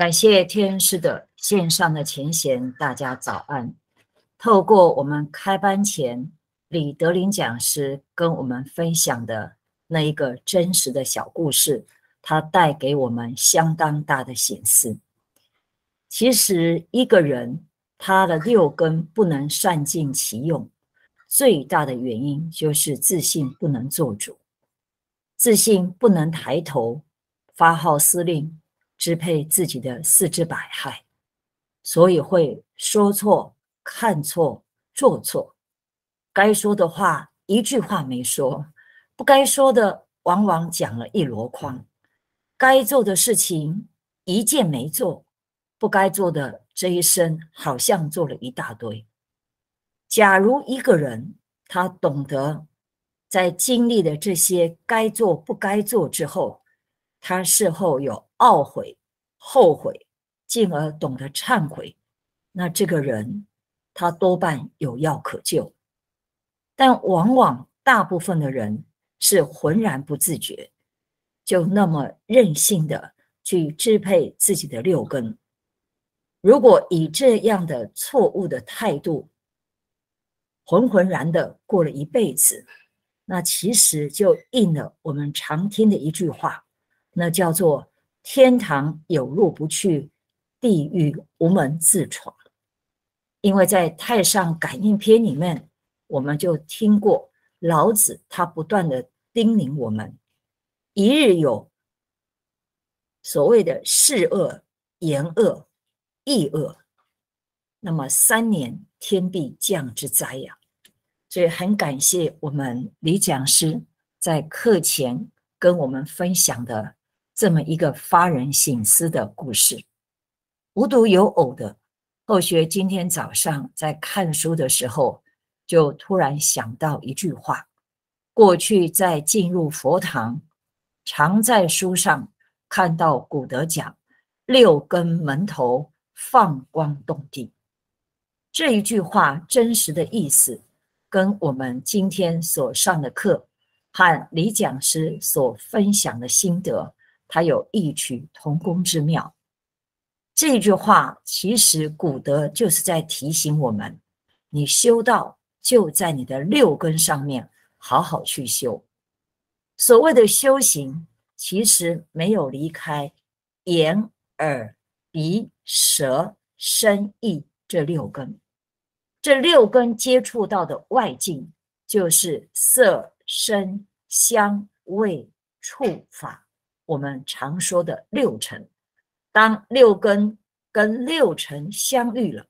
感谢天师的线上的前贤，大家早安。透过我们开班前李德林讲师跟我们分享的那一个真实的小故事，他带给我们相当大的显示。其实一个人他的六根不能善尽其用，最大的原因就是自信不能做主，自信不能抬头发号施令。支配自己的四肢百骸，所以会说错、看错、做错。该说的话一句话没说，不该说的往往讲了一箩筐；该做的事情一件没做，不该做的这一生好像做了一大堆。假如一个人他懂得在经历的这些该做不该做之后，他事后有。懊悔、后悔，进而懂得忏悔，那这个人他多半有药可救。但往往大部分的人是浑然不自觉，就那么任性的去支配自己的六根。如果以这样的错误的态度，浑浑然的过了一辈子，那其实就应了我们常听的一句话，那叫做。天堂有路不去，地狱无门自闯。因为在《太上感应篇》里面，我们就听过老子他不断的叮咛我们：一日有所谓的视恶、言恶、意恶，那么三年天必降之灾呀。所以很感谢我们李讲师在课前跟我们分享的。这么一个发人省思的故事，无独有偶的，后学今天早上在看书的时候，就突然想到一句话：过去在进入佛堂，常在书上看到古德讲“六根门头放光动地”，这一句话真实的意思，跟我们今天所上的课和李讲师所分享的心得。它有异曲同工之妙。这句话其实古德就是在提醒我们：你修道就在你的六根上面好好去修。所谓的修行，其实没有离开眼、耳、鼻、舌、身、意这六根。这六根接触到的外境，就是色、声、香、味、触、法。我们常说的六尘，当六根跟六尘相遇了，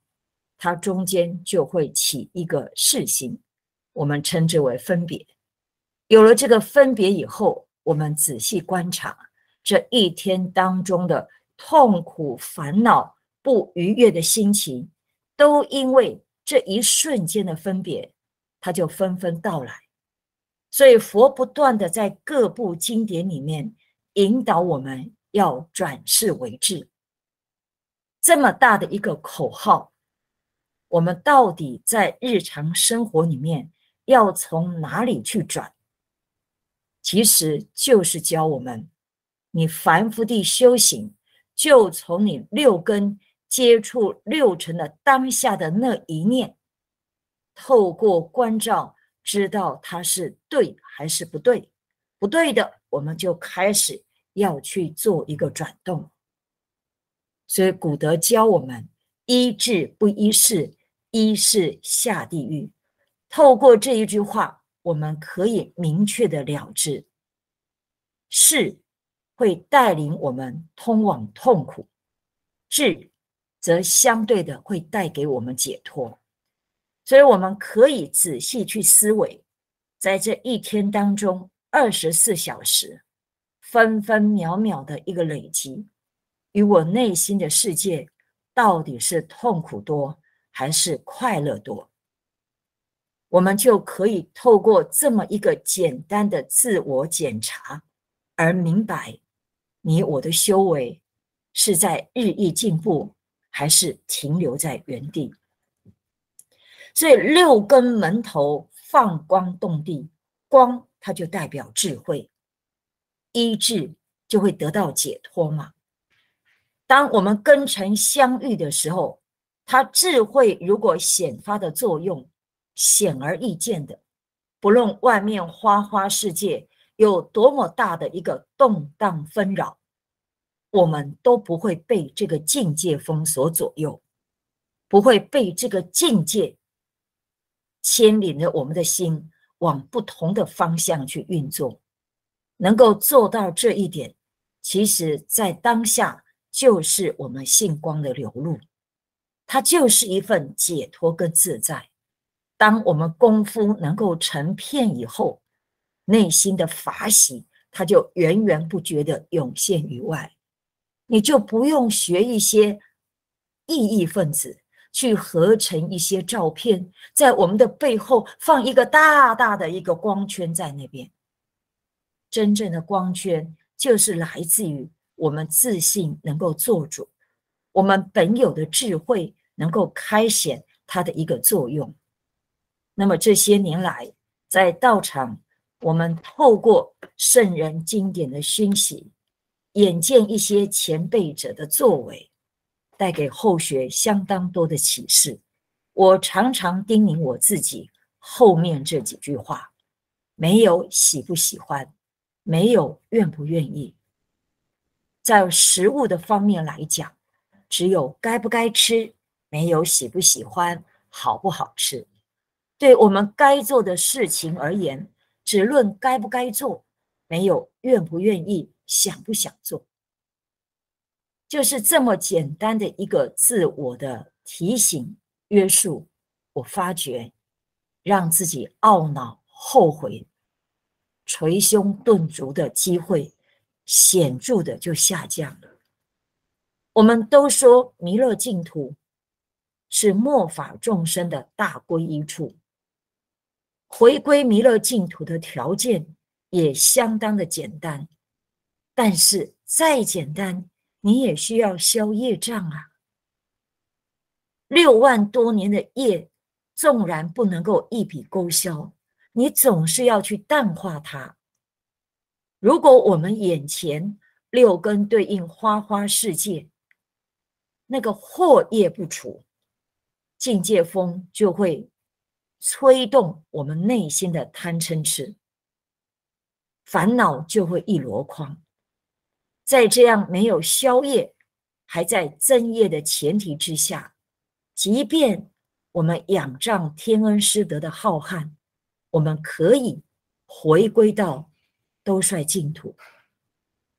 它中间就会起一个事心，我们称之为分别。有了这个分别以后，我们仔细观察这一天当中的痛苦、烦恼、不愉悦的心情，都因为这一瞬间的分别，它就纷纷到来。所以佛不断的在各部经典里面。引导我们要转世为智，这么大的一个口号，我们到底在日常生活里面要从哪里去转？其实就是教我们，你凡复地修行，就从你六根接触六尘的当下的那一念，透过关照，知道它是对还是不对，不对的，我们就开始。要去做一个转动，所以古德教我们：医治不医事，医事下地狱。透过这一句话，我们可以明确的了知，是会带领我们通往痛苦，治则相对的会带给我们解脱。所以，我们可以仔细去思维，在这一天当中，二十四小时。分分秒秒的一个累积，与我内心的世界到底是痛苦多还是快乐多？我们就可以透过这么一个简单的自我检查，而明白你我的修为是在日益进步，还是停留在原地。所以六根门头放光动地，光它就代表智慧。医治就会得到解脱嘛？当我们跟尘相遇的时候，他智慧如果显发的作用，显而易见的。不论外面花花世界有多么大的一个动荡纷扰，我们都不会被这个境界风所左右，不会被这个境界牵引着我们的心往不同的方向去运作。能够做到这一点，其实，在当下就是我们性光的流露，它就是一份解脱跟自在。当我们功夫能够成片以后，内心的法喜，它就源源不绝的涌现于外，你就不用学一些异义分子去合成一些照片，在我们的背后放一个大大的一个光圈在那边。真正的光圈就是来自于我们自信能够做主，我们本有的智慧能够开显它的一个作用。那么这些年来，在道场，我们透过圣人经典的熏习，眼见一些前辈者的作为，带给后学相当多的启示。我常常叮咛我自己，后面这几句话，没有喜不喜欢。没有愿不愿意，在食物的方面来讲，只有该不该吃；没有喜不喜欢，好不好吃。对我们该做的事情而言，只论该不该做，没有愿不愿意，想不想做。就是这么简单的一个自我的提醒约束。我发觉，让自己懊恼、后悔。捶胸顿足的机会显著的就下降了。我们都说弥勒净土是末法众生的大归一处，回归弥勒净土的条件也相当的简单。但是再简单，你也需要消业障啊。六万多年的业，纵然不能够一笔勾销。你总是要去淡化它。如果我们眼前六根对应花花世界，那个祸业不除，境界风就会吹动我们内心的贪嗔痴，烦恼就会一箩筐。在这样没有消业、还在增业的前提之下，即便我们仰仗天恩师德的浩瀚，我们可以回归到兜率净土，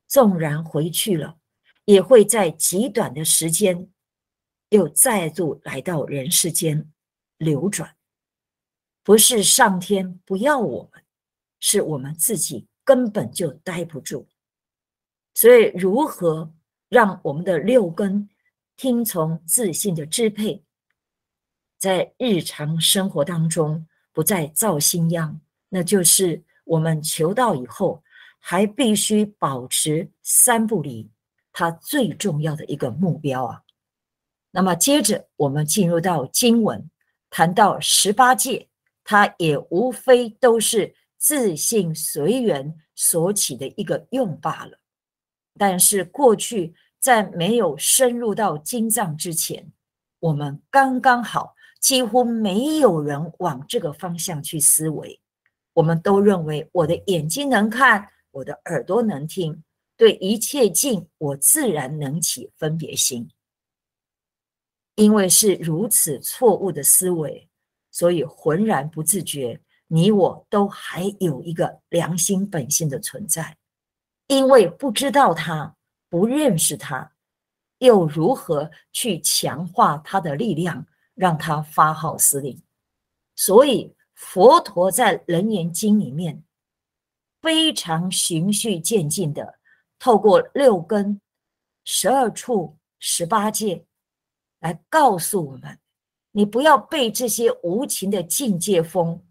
纵然回去了，也会在极短的时间又再度来到人世间流转。不是上天不要我们，是我们自己根本就待不住。所以，如何让我们的六根听从自信的支配，在日常生活当中？不再造新样，那就是我们求道以后，还必须保持三不离，它最重要的一个目标啊。那么接着我们进入到经文，谈到十八戒，它也无非都是自信随缘所起的一个用罢了。但是过去在没有深入到经藏之前，我们刚刚好。几乎没有人往这个方向去思维，我们都认为我的眼睛能看，我的耳朵能听，对一切境我自然能起分别心。因为是如此错误的思维，所以浑然不自觉。你我都还有一个良心本性的存在，因为不知道他，不认识他，又如何去强化他的力量？让他发号施令，所以佛陀在《楞严经》里面非常循序渐进的，透过六根、十二处、十八界来告诉我们：你不要被这些无情的境界风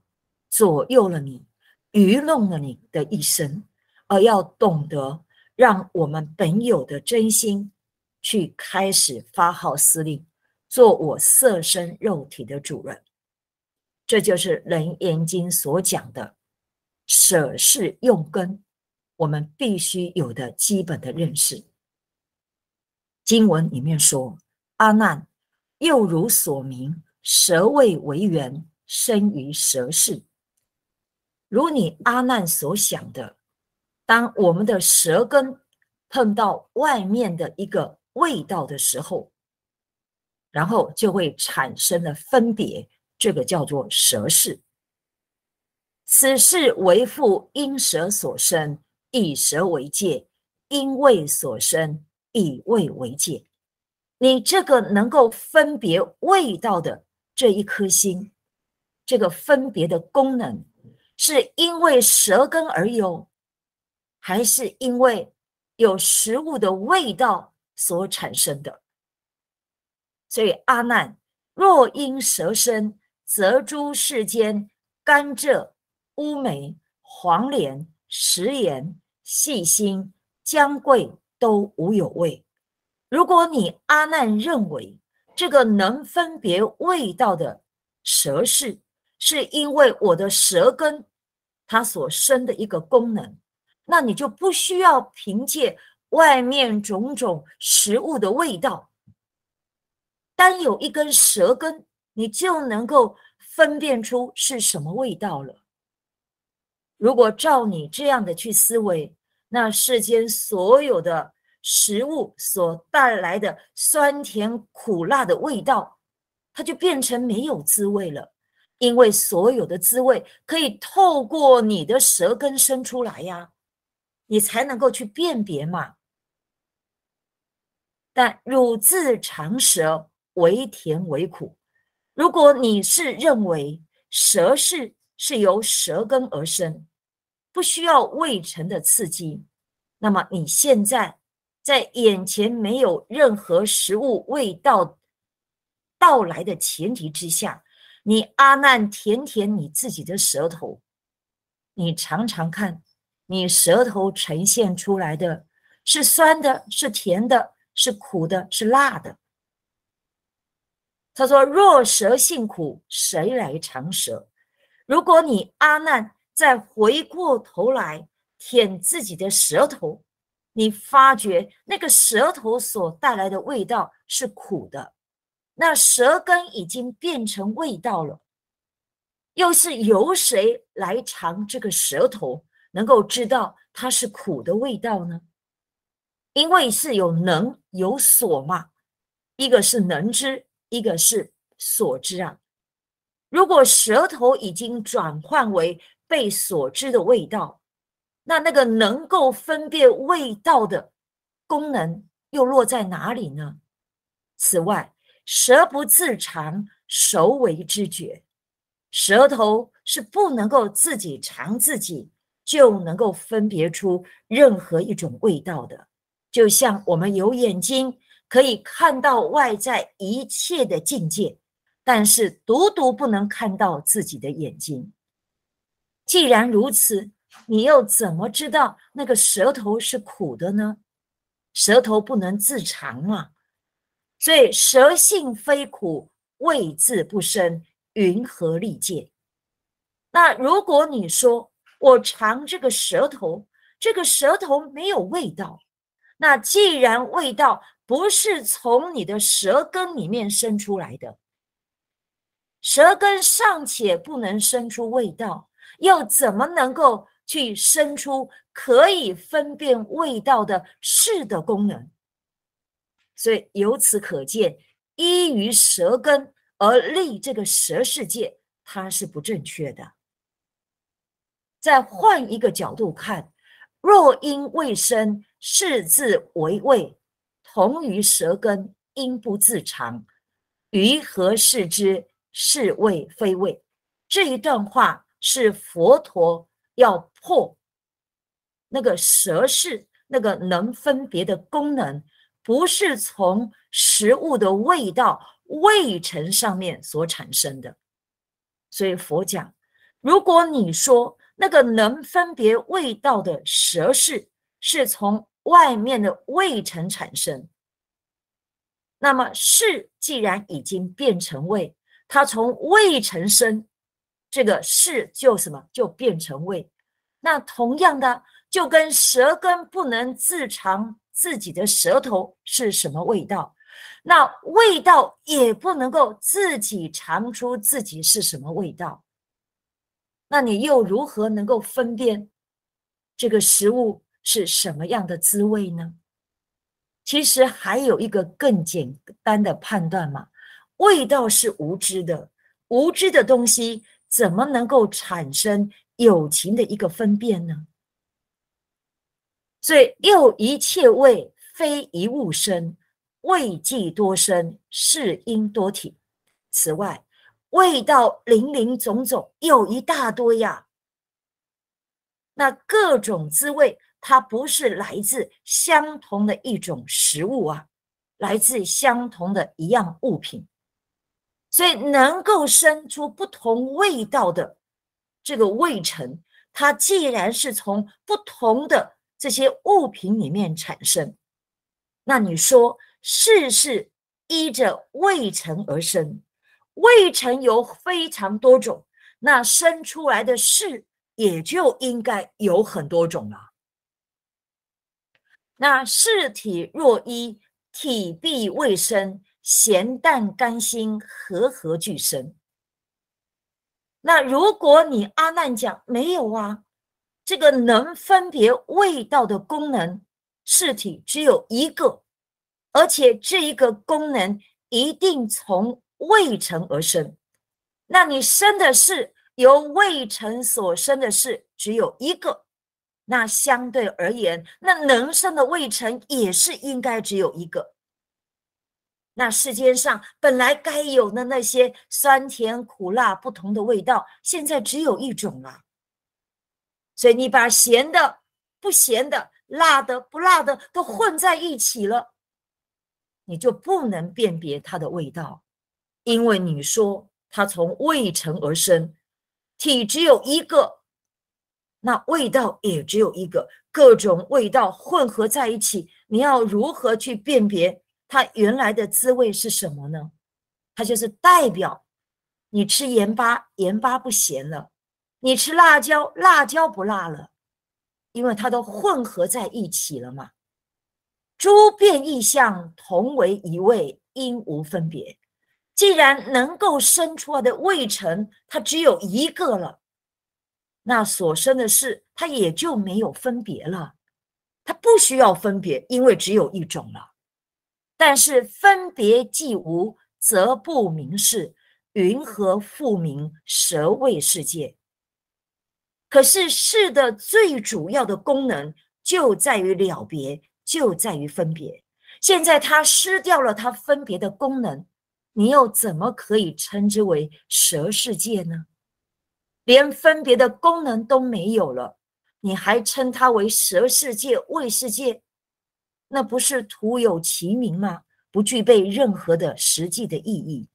左右了你，愚弄了你的一生，而要懂得让我们本有的真心去开始发号施令。做我色身肉体的主人，这就是《楞严经》所讲的舍事用根，我们必须有的基本的认识。经文里面说：“阿难，又如所明，舌味为缘，生于舌事。如你阿难所想的，当我们的舌根碰到外面的一个味道的时候。”然后就会产生了分别，这个叫做舌识。此事为父因舌所生，以舌为界；因味所生，以味为界。你这个能够分别味道的这一颗心，这个分别的功能，是因为舌根而有，还是因为有食物的味道所产生的？所以，阿难，若因舌生，则诸世间甘蔗、乌梅、黄连、食盐、细心、姜桂都无有味。如果你阿难认为这个能分别味道的舌是，是因为我的舌根它所生的一个功能，那你就不需要凭借外面种种食物的味道。单有一根舌根，你就能够分辨出是什么味道了。如果照你这样的去思维，那世间所有的食物所带来的酸甜苦辣的味道，它就变成没有滋味了，因为所有的滋味可以透过你的舌根生出来呀，你才能够去辨别嘛。但汝自长舌。为甜为苦。如果你是认为舌是是由舌根而生，不需要味尘的刺激，那么你现在在眼前没有任何食物味道到来的前提之下，你阿难舔舔你自己的舌头，你常常看你舌头呈现出来的是酸的，是甜的，是苦的，是辣的。他说：“若舌性苦，谁来尝舌？如果你阿难再回过头来舔自己的舌头，你发觉那个舌头所带来的味道是苦的，那舌根已经变成味道了。又是由谁来尝这个舌头，能够知道它是苦的味道呢？因为是有能有所嘛，一个是能知。”一个是所知啊，如果舌头已经转换为被所知的味道，那那个能够分辨味道的功能又落在哪里呢？此外，舌不自尝，手为知觉，舌头是不能够自己尝自己就能够分别出任何一种味道的，就像我们有眼睛。可以看到外在一切的境界，但是独独不能看到自己的眼睛。既然如此，你又怎么知道那个舌头是苦的呢？舌头不能自尝嘛。所以舌性非苦，味自不生，云何立戒？那如果你说我尝这个舌头，这个舌头没有味道，那既然味道，不是从你的舌根里面生出来的，舌根尚且不能生出味道，又怎么能够去生出可以分辨味道的“是的功能？所以由此可见，依于舌根而立这个舌世界，它是不正确的。再换一个角度看，若因未生“视”自为味。同于舌根，因不自长，于何视之？是味非味。这一段话是佛陀要破那个舌是那个能分别的功能，不是从食物的味道味尘上面所产生的。所以佛讲，如果你说那个能分别味道的舌是是从。外面的味曾产生，那么是既然已经变成味，它从未成生，这个是就什么就变成味。那同样的，就跟舌根不能自尝自己的舌头是什么味道，那味道也不能够自己尝出自己是什么味道，那你又如何能够分辨这个食物？是什么样的滋味呢？其实还有一个更简单的判断嘛，味道是无知的，无知的东西怎么能够产生友情的一个分辨呢？所以又一切味非一物生，味既多生是因多体。此外，味道林林总总有一大堆呀，那各种滋味。它不是来自相同的一种食物啊，来自相同的一样物品，所以能够生出不同味道的这个味尘，它既然是从不同的这些物品里面产生，那你说事是依着味尘而生，味尘有非常多种，那生出来的事也就应该有很多种了。那视体若一体，必未生咸淡甘辛和合俱生。那如果你阿难讲没有啊，这个能分别味道的功能，视体只有一个，而且这一个功能一定从未成而生。那你生的是由未成所生的是只有一个。那相对而言，那能生的味成也是应该只有一个。那世间上本来该有的那些酸甜苦辣不同的味道，现在只有一种了。所以你把咸的、不咸的、辣的、不辣的都混在一起了，你就不能辨别它的味道，因为你说它从未成而生，体只有一个。那味道也只有一个，各种味道混合在一起，你要如何去辨别它原来的滋味是什么呢？它就是代表你吃盐巴，盐巴不咸了；你吃辣椒，辣椒不辣了，因为它都混合在一起了嘛。诸变异象同为一味，应无分别。既然能够生出来的味尘，它只有一个了。那所生的事，它也就没有分别了，它不需要分别，因为只有一种了。但是分别既无，则不明事，云何复明舌味世界？可是事的最主要的功能就在于了别，就在于分别。现在它失掉了它分别的功能，你又怎么可以称之为蛇世界呢？连分别的功能都没有了，你还称它为舌世界、味世界，那不是徒有其名吗？不具备任何的实际的意义。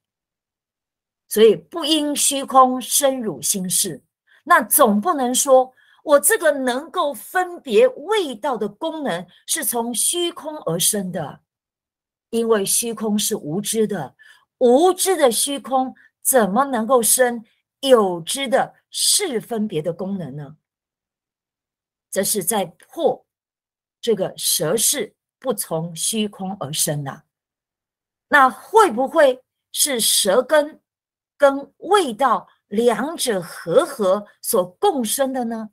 所以不因虚空生汝心事，那总不能说我这个能够分别味道的功能是从虚空而生的，因为虚空是无知的，无知的虚空怎么能够生？有知的是分别的功能呢，则是在破这个舌视不从虚空而生的。那会不会是舌根跟味道两者合合所共生的呢？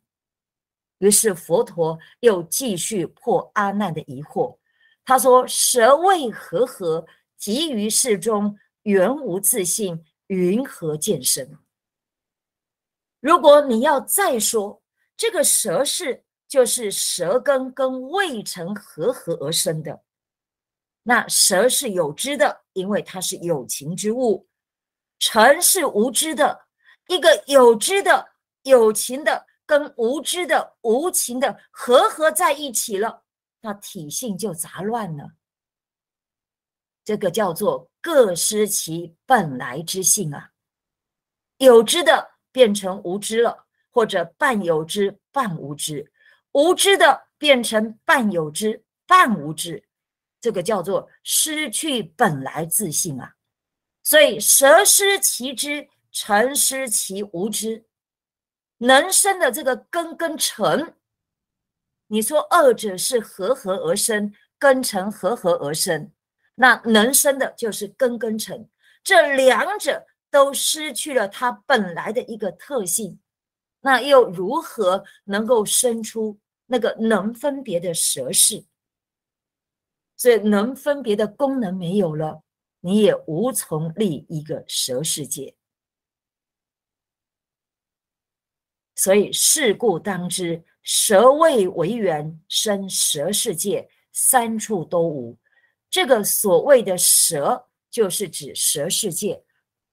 于是佛陀又继续破阿难的疑惑，他说：“舌味合合集于世中，原无自信，云何见身？”如果你要再说这个蛇是就是舌根跟胃成合合而生的，那蛇是有知的，因为它是有情之物；，尘是无知的，一个有知的有情的跟无知的无情的合合在一起了，那体性就杂乱了。这个叫做各失其本来之性啊，有知的。变成无知了，或者半有知半无知，无知的变成半有知半无知，这个叫做失去本来自信啊。所以，蛇失其知，成失其无知。能生的这个根跟尘，你说二者是和合而生，根成和合而生，那能生的就是根跟尘这两者。都失去了它本来的一个特性，那又如何能够生出那个能分别的蛇式？所以能分别的功能没有了，你也无从立一个蛇世界。所以事故当知，蛇未为缘生蛇世界三处都无。这个所谓的蛇，就是指蛇世界。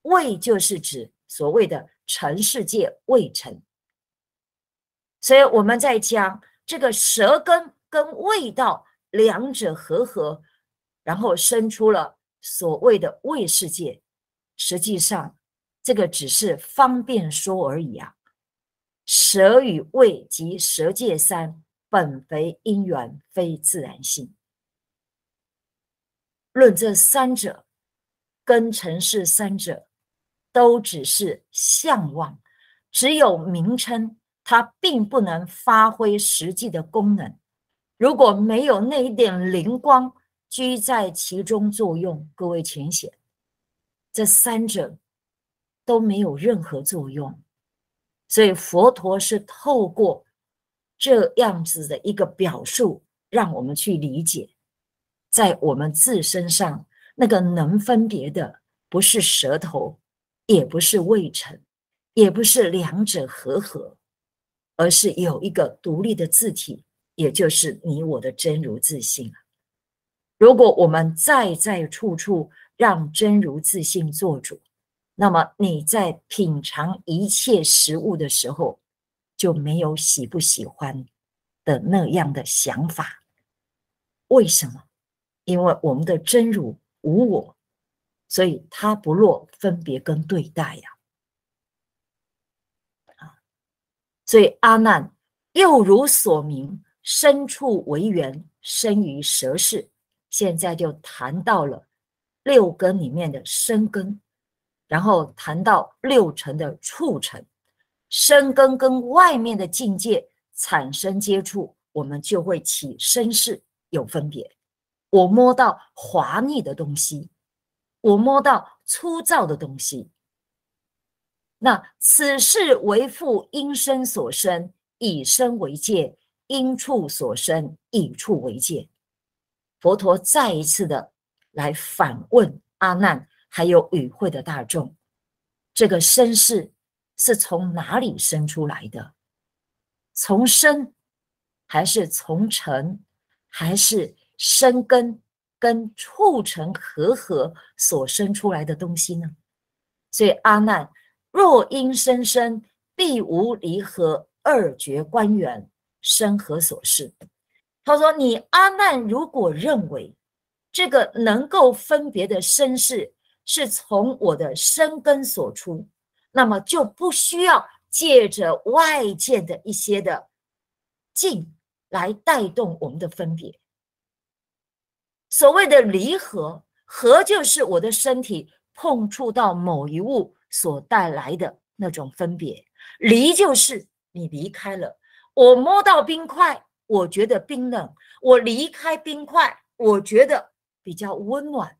味就是指所谓的尘世界未尘，所以我们在讲这个舌根跟味道两者合合，然后生出了所谓的味世界。实际上，这个只是方便说而已啊。舌与味及舌界三，本非因缘，非自然性。论这三者跟尘世三者。都只是向往，只有名称，它并不能发挥实际的功能。如果没有那一点灵光居在其中作用，各位请写，这三者都没有任何作用。所以佛陀是透过这样子的一个表述，让我们去理解，在我们自身上那个能分别的，不是舌头。也不是未成，也不是两者合合，而是有一个独立的字体，也就是你我的真如自信。如果我们在在处处让真如自信做主，那么你在品尝一切食物的时候就没有喜不喜欢的那样的想法。为什么？因为我们的真如无我。所以他不落分别跟对待呀，啊，所以阿难又如所明，身处为缘，生于蛇世。现在就谈到了六根里面的生根，然后谈到六尘的畜尘，生根跟外面的境界产生接触，我们就会起身世有分别。我摸到滑腻的东西。我摸到粗糙的东西。那此事为父因身所生，以身为界；因处所生，以处为界。佛陀再一次的来反问阿难，还有与会的大众：这个身世是从哪里生出来的？从身，还是从尘，还是生根？跟促成和合所生出来的东西呢？所以阿难，若因生生，必无离合二觉观缘生何所事。他说：“你阿难如果认为这个能够分别的身世是从我的生根所出，那么就不需要借着外界的一些的境来带动我们的分别。”所谓的离合，合就是我的身体碰触到某一物所带来的那种分别，离就是你离开了。我摸到冰块，我觉得冰冷；我离开冰块，我觉得比较温暖。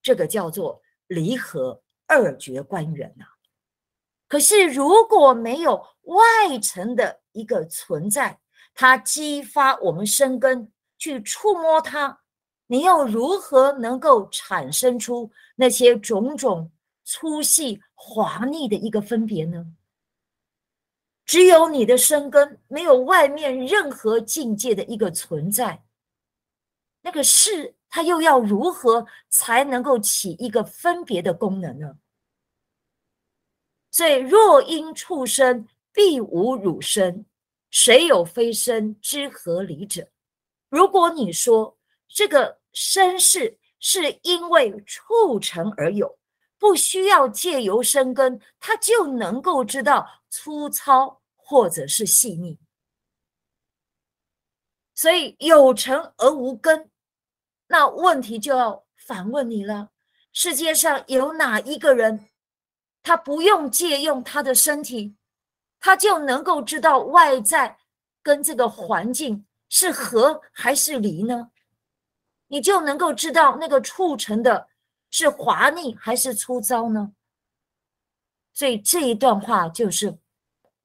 这个叫做离合二觉观缘呐。可是如果没有外层的一个存在，它激发我们生根去触摸它。你又如何能够产生出那些种种粗细、华丽的一个分别呢？只有你的生根，没有外面任何境界的一个存在，那个世，它又要如何才能够起一个分别的功能呢？所以，若因畜生必无汝身，谁有非身之合理者？如果你说，这个身世是因为促成而有，不需要借由生根，他就能够知道粗糙或者是细腻。所以有成而无根，那问题就要反问你了：世界上有哪一个人，他不用借用他的身体，他就能够知道外在跟这个环境是合还是离呢？你就能够知道那个促成的是华丽还是粗糙呢？所以这一段话就是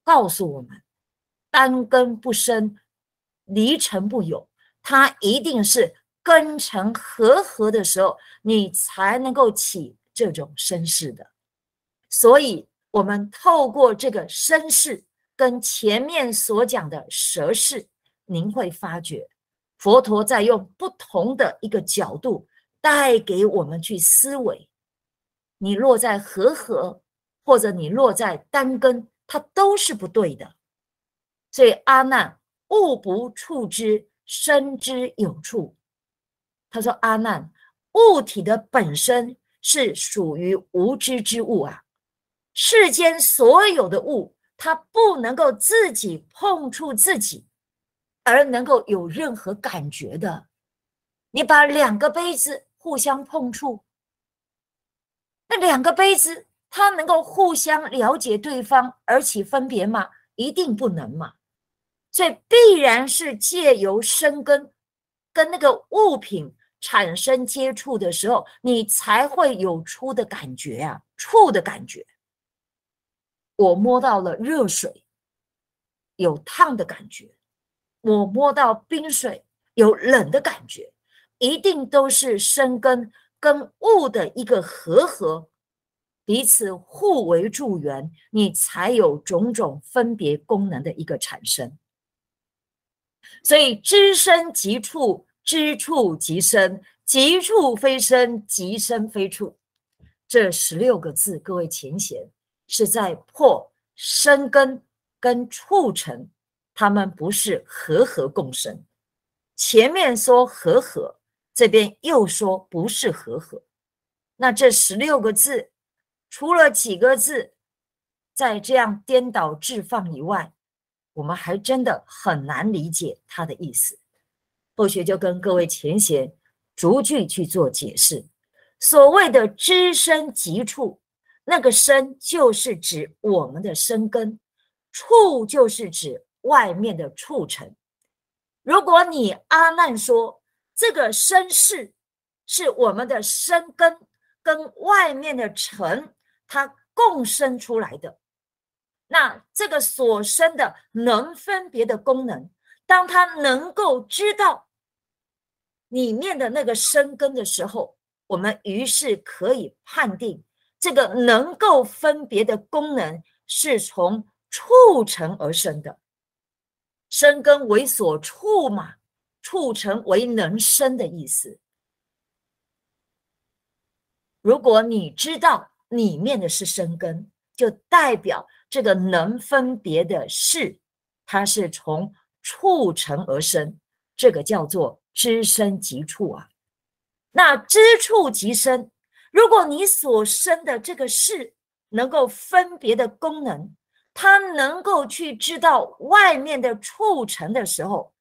告诉我们：单根不生，离尘不有，它一定是根尘合合的时候，你才能够起这种身世的。所以，我们透过这个身世跟前面所讲的蛇世，您会发觉。佛陀在用不同的一个角度带给我们去思维，你落在和合，或者你落在单根，它都是不对的。所以阿难，物不触之，身之有处。他说：“阿难，物体的本身是属于无知之物啊，世间所有的物，它不能够自己碰触自己。”而能够有任何感觉的，你把两个杯子互相碰触，那两个杯子它能够互相了解对方，而且分别吗？一定不能嘛。所以必然是借由生根跟那个物品产生接触的时候，你才会有出的感觉啊，触的感觉。我摸到了热水，有烫的感觉。我摸到冰水有冷的感觉，一定都是生根跟物的一个和合，彼此互为助缘，你才有种种分别功能的一个产生。所以知生即处，知处即生，即处非生，即生非处。这十六个字，各位浅显是在破生根跟促成他们不是和合共生，前面说和合，这边又说不是和合，那这十六个字除了几个字在这样颠倒置放以外，我们还真的很难理解它的意思。后学就跟各位前贤逐句去做解释。所谓的“知身即处”，那个“身”就是指我们的身根，“处”就是指。外面的促成，如果你阿难说这个生世是我们的生根跟外面的尘它共生出来的，那这个所生的能分别的功能，当它能够知道里面的那个生根的时候，我们于是可以判定这个能够分别的功能是从促成而生的。生根为所处嘛，处成为能生的意思。如果你知道里面的是生根，就代表这个能分别的事，它是从处成而生，这个叫做知生即处啊。那知处即生，如果你所生的这个事能够分别的功能。他能够去知道外面的畜成的时候，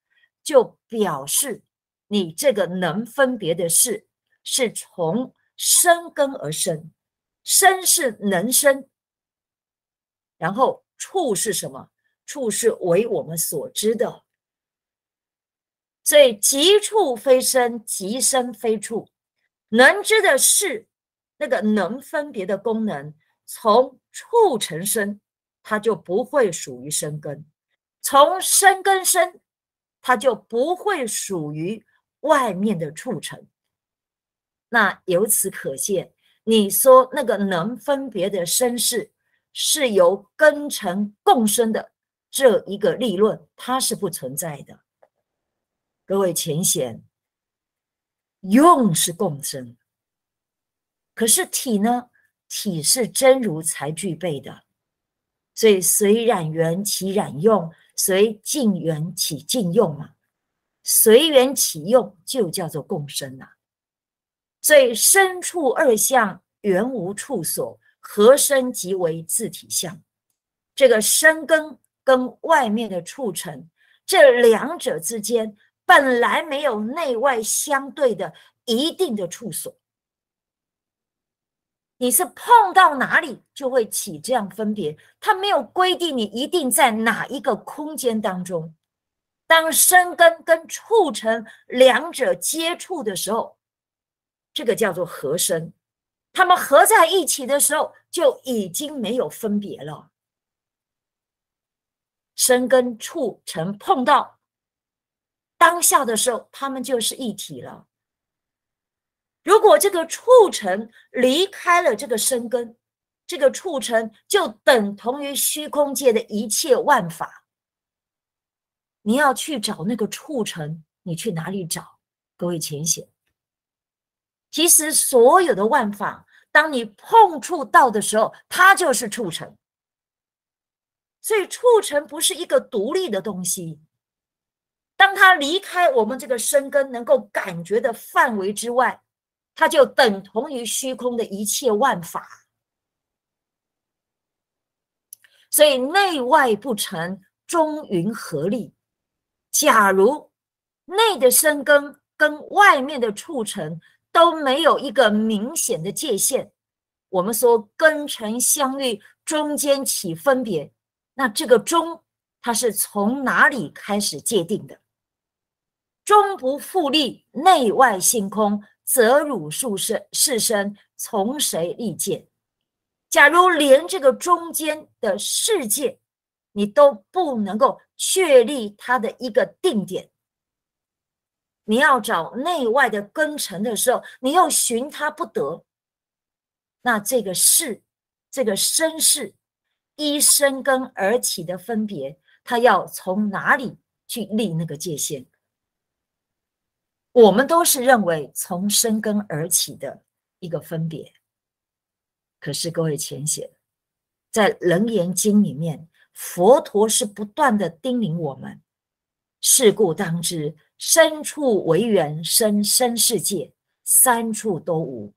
就表示你这个能分别的事是从生根而生，生是能生，然后触是什么？触是为我们所知的，所以极处非生，极生非处，能知的事，那个能分别的功能从处成生。它就不会属于生根，从生根生，它就不会属于外面的促成。那由此可见，你说那个能分别的生世是由根尘共生的这一个立论，它是不存在的。各位浅显，用是共生，可是体呢？体是真如才具备的。所以随染缘起染用，随净缘起净用嘛。随缘起用就叫做共生了。所以身处二相，缘无处所，合身即为自体相。这个身根跟外面的触尘，这两者之间本来没有内外相对的一定的处所。你是碰到哪里就会起这样分别，它没有规定你一定在哪一个空间当中。当生根跟畜成两者接触的时候，这个叫做合生，它们合在一起的时候就已经没有分别了。生根畜成碰到当下的时候，它们就是一体了。如果这个促成离开了这个生根，这个促成就等同于虚空界的一切万法。你要去找那个促成，你去哪里找？各位浅显。其实所有的万法，当你碰触到的时候，它就是促成。所以促成不是一个独立的东西。当它离开我们这个生根能够感觉的范围之外。它就等同于虚空的一切万法，所以内外不成中云合力。假如内的生根跟外面的促成都没有一个明显的界限，我们说根尘相遇中间起分别，那这个中它是从哪里开始界定的？中不复立，内外星空。则汝树身是身，从谁立见？假如连这个中间的世界，你都不能够确立它的一个定点，你要找内外的根尘的时候，你又寻他不得，那这个世、这个身世，依生根而起的分别，它要从哪里去立那个界限？我们都是认为从生根而起的一个分别，可是各位浅显，在《楞严经》里面，佛陀是不断的叮咛我们：，是故当知，身处为缘生身世界，三处都无，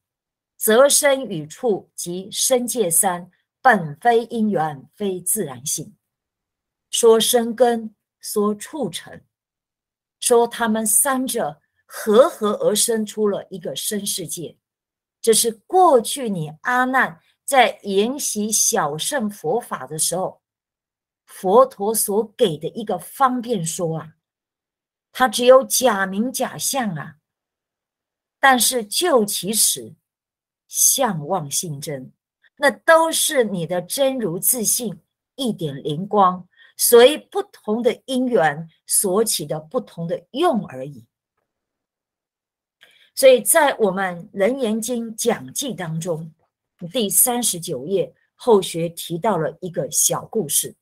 则身与处及身界三，本非因缘，非自然性。说生根，说畜成，说他们三者。和合而生出了一个新世界，这是过去你阿难在研习小乘佛法的时候，佛陀所给的一个方便说啊。它只有假名假相啊，但是就其实相望性真，那都是你的真如自信一点灵光，随不同的因缘所起的不同的用而已。所以在我们《楞严经讲记》当中，第三十九页后学提到了一个小故事，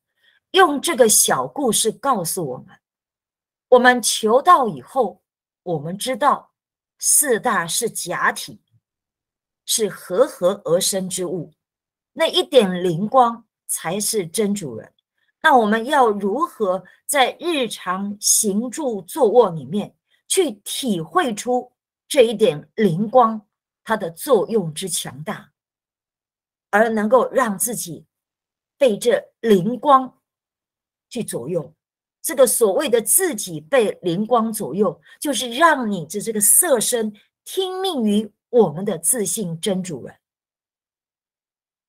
用这个小故事告诉我们：我们求道以后，我们知道四大是假体，是合合而生之物，那一点灵光才是真主人。那我们要如何在日常行住坐卧里面去体会出？这一点灵光，它的作用之强大，而能够让自己被这灵光去左右。这个所谓的自己被灵光左右，就是让你的这个色身听命于我们的自信真主人。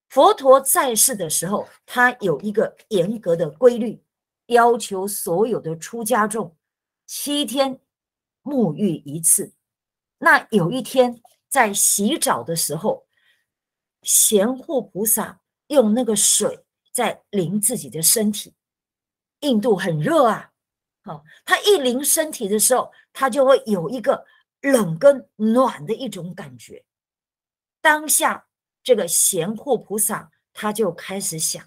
佛陀在世的时候，他有一个严格的规律，要求所有的出家众七天沐浴一次。那有一天，在洗澡的时候，贤护菩萨用那个水在淋自己的身体。印度很热啊，好，他一淋身体的时候，他就会有一个冷跟暖的一种感觉。当下，这个贤护菩萨他就开始想：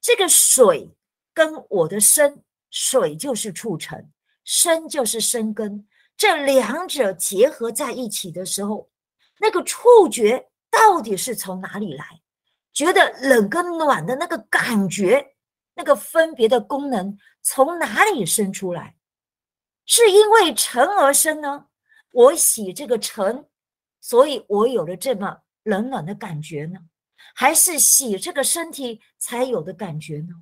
这个水跟我的身，水就是促成，身就是生根。这两者结合在一起的时候，那个触觉到底是从哪里来？觉得冷跟暖的那个感觉，那个分别的功能从哪里生出来？是因为尘而生呢？我洗这个尘，所以我有了这么冷暖的感觉呢？还是洗这个身体才有的感觉呢？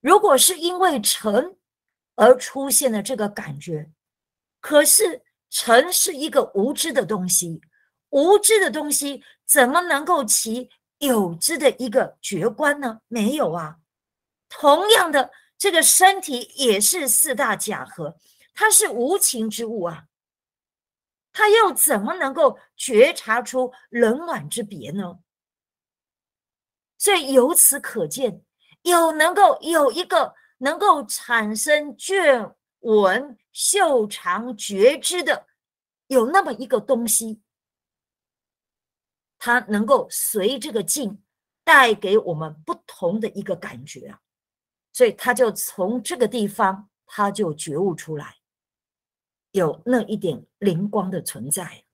如果是因为尘而出现了这个感觉？可是，尘是一个无知的东西，无知的东西怎么能够起有知的一个觉观呢？没有啊。同样的，这个身体也是四大假合，它是无情之物啊，它又怎么能够觉察出冷暖之别呢？所以由此可见，有能够有一个能够产生觉。闻嗅尝觉知的，有那么一个东西，它能够随这个境带给我们不同的一个感觉，啊。所以他就从这个地方他就觉悟出来，有那一点灵光的存在，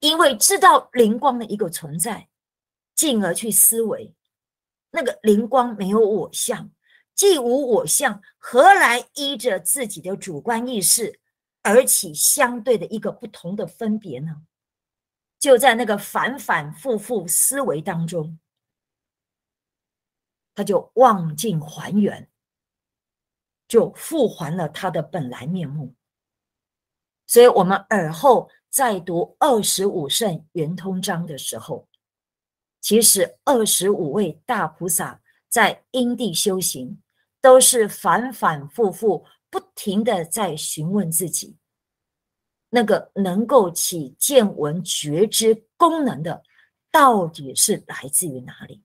因为知道灵光的一个存在，进而去思维，那个灵光没有我相。既无我相，何来依着自己的主观意识而起相对的一个不同的分别呢？就在那个反反复复思维当中，他就忘尽还原，就复还了他的本来面目。所以，我们耳后再读二十五圣圆通章的时候，其实二十五位大菩萨。在因地修行，都是反反复复、不停的在询问自己，那个能够起见闻觉知功能的，到底是来自于哪里？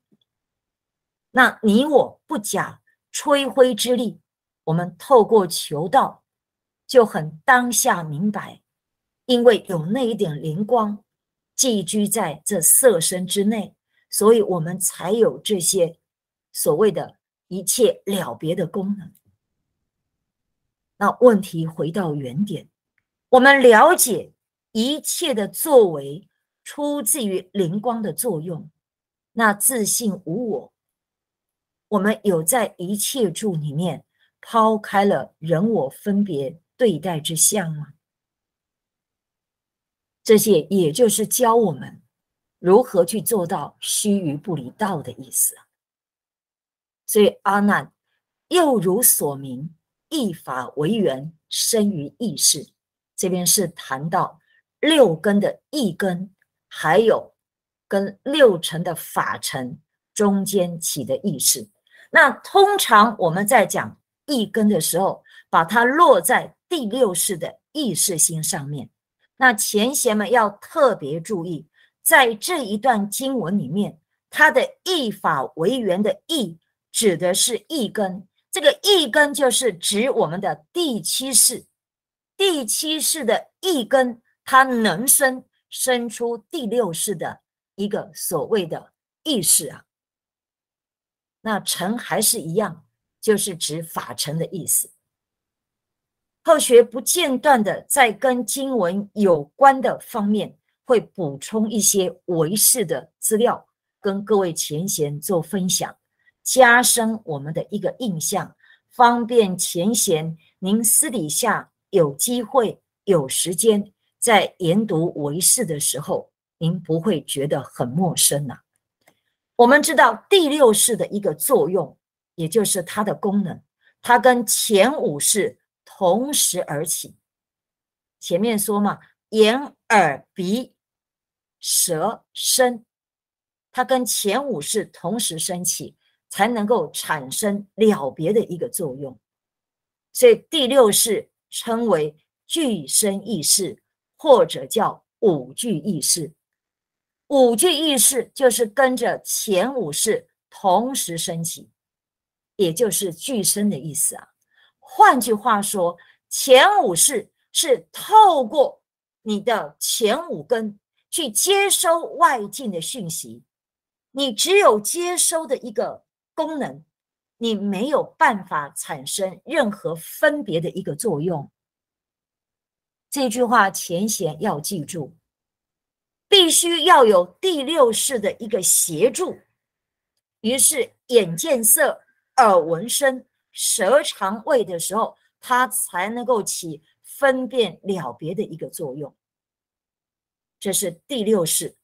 那你我不假吹灰之力，我们透过求道就很当下明白，因为有那一点灵光寄居在这色身之内，所以我们才有这些。所谓的一切了别的功能，那问题回到原点，我们了解一切的作为出自于灵光的作用，那自信无我，我们有在一切住里面抛开了人我分别对待之相吗？这些也就是教我们如何去做到须臾不离道的意思啊。所以阿难又如所明，一法为缘，生于意识。这边是谈到六根的一根，还有跟六尘的法尘中间起的意识。那通常我们在讲一根的时候，把它落在第六世的意识心上面。那前贤们要特别注意，在这一段经文里面，它的意法为缘的意。指的是一根，这个一根就是指我们的第七世，第七世的一根，它能生生出第六世的一个所谓的意识啊。那成还是一样，就是指法成的意思。后学不间断的在跟经文有关的方面，会补充一些唯世的资料，跟各位前贤做分享。加深我们的一个印象，方便前贤。您私底下有机会、有时间，在研读为事的时候，您不会觉得很陌生了。我们知道第六式的一个作用，也就是它的功能，它跟前五式同时而起。前面说嘛，眼、耳、鼻、舌、身，它跟前五式同时升起。才能够产生了别的一个作用，所以第六式称为具生意识，或者叫五具意识。五具意识就是跟着前五式同时升起，也就是具生的意思啊。换句话说，前五式是透过你的前五根去接收外境的讯息，你只有接收的一个。功能，你没有办法产生任何分别的一个作用。这句话前贤要记住，必须要有第六世的一个协助。于是眼见色、耳闻声、舌尝味的时候，它才能够起分辨了别的一个作用。这是第六世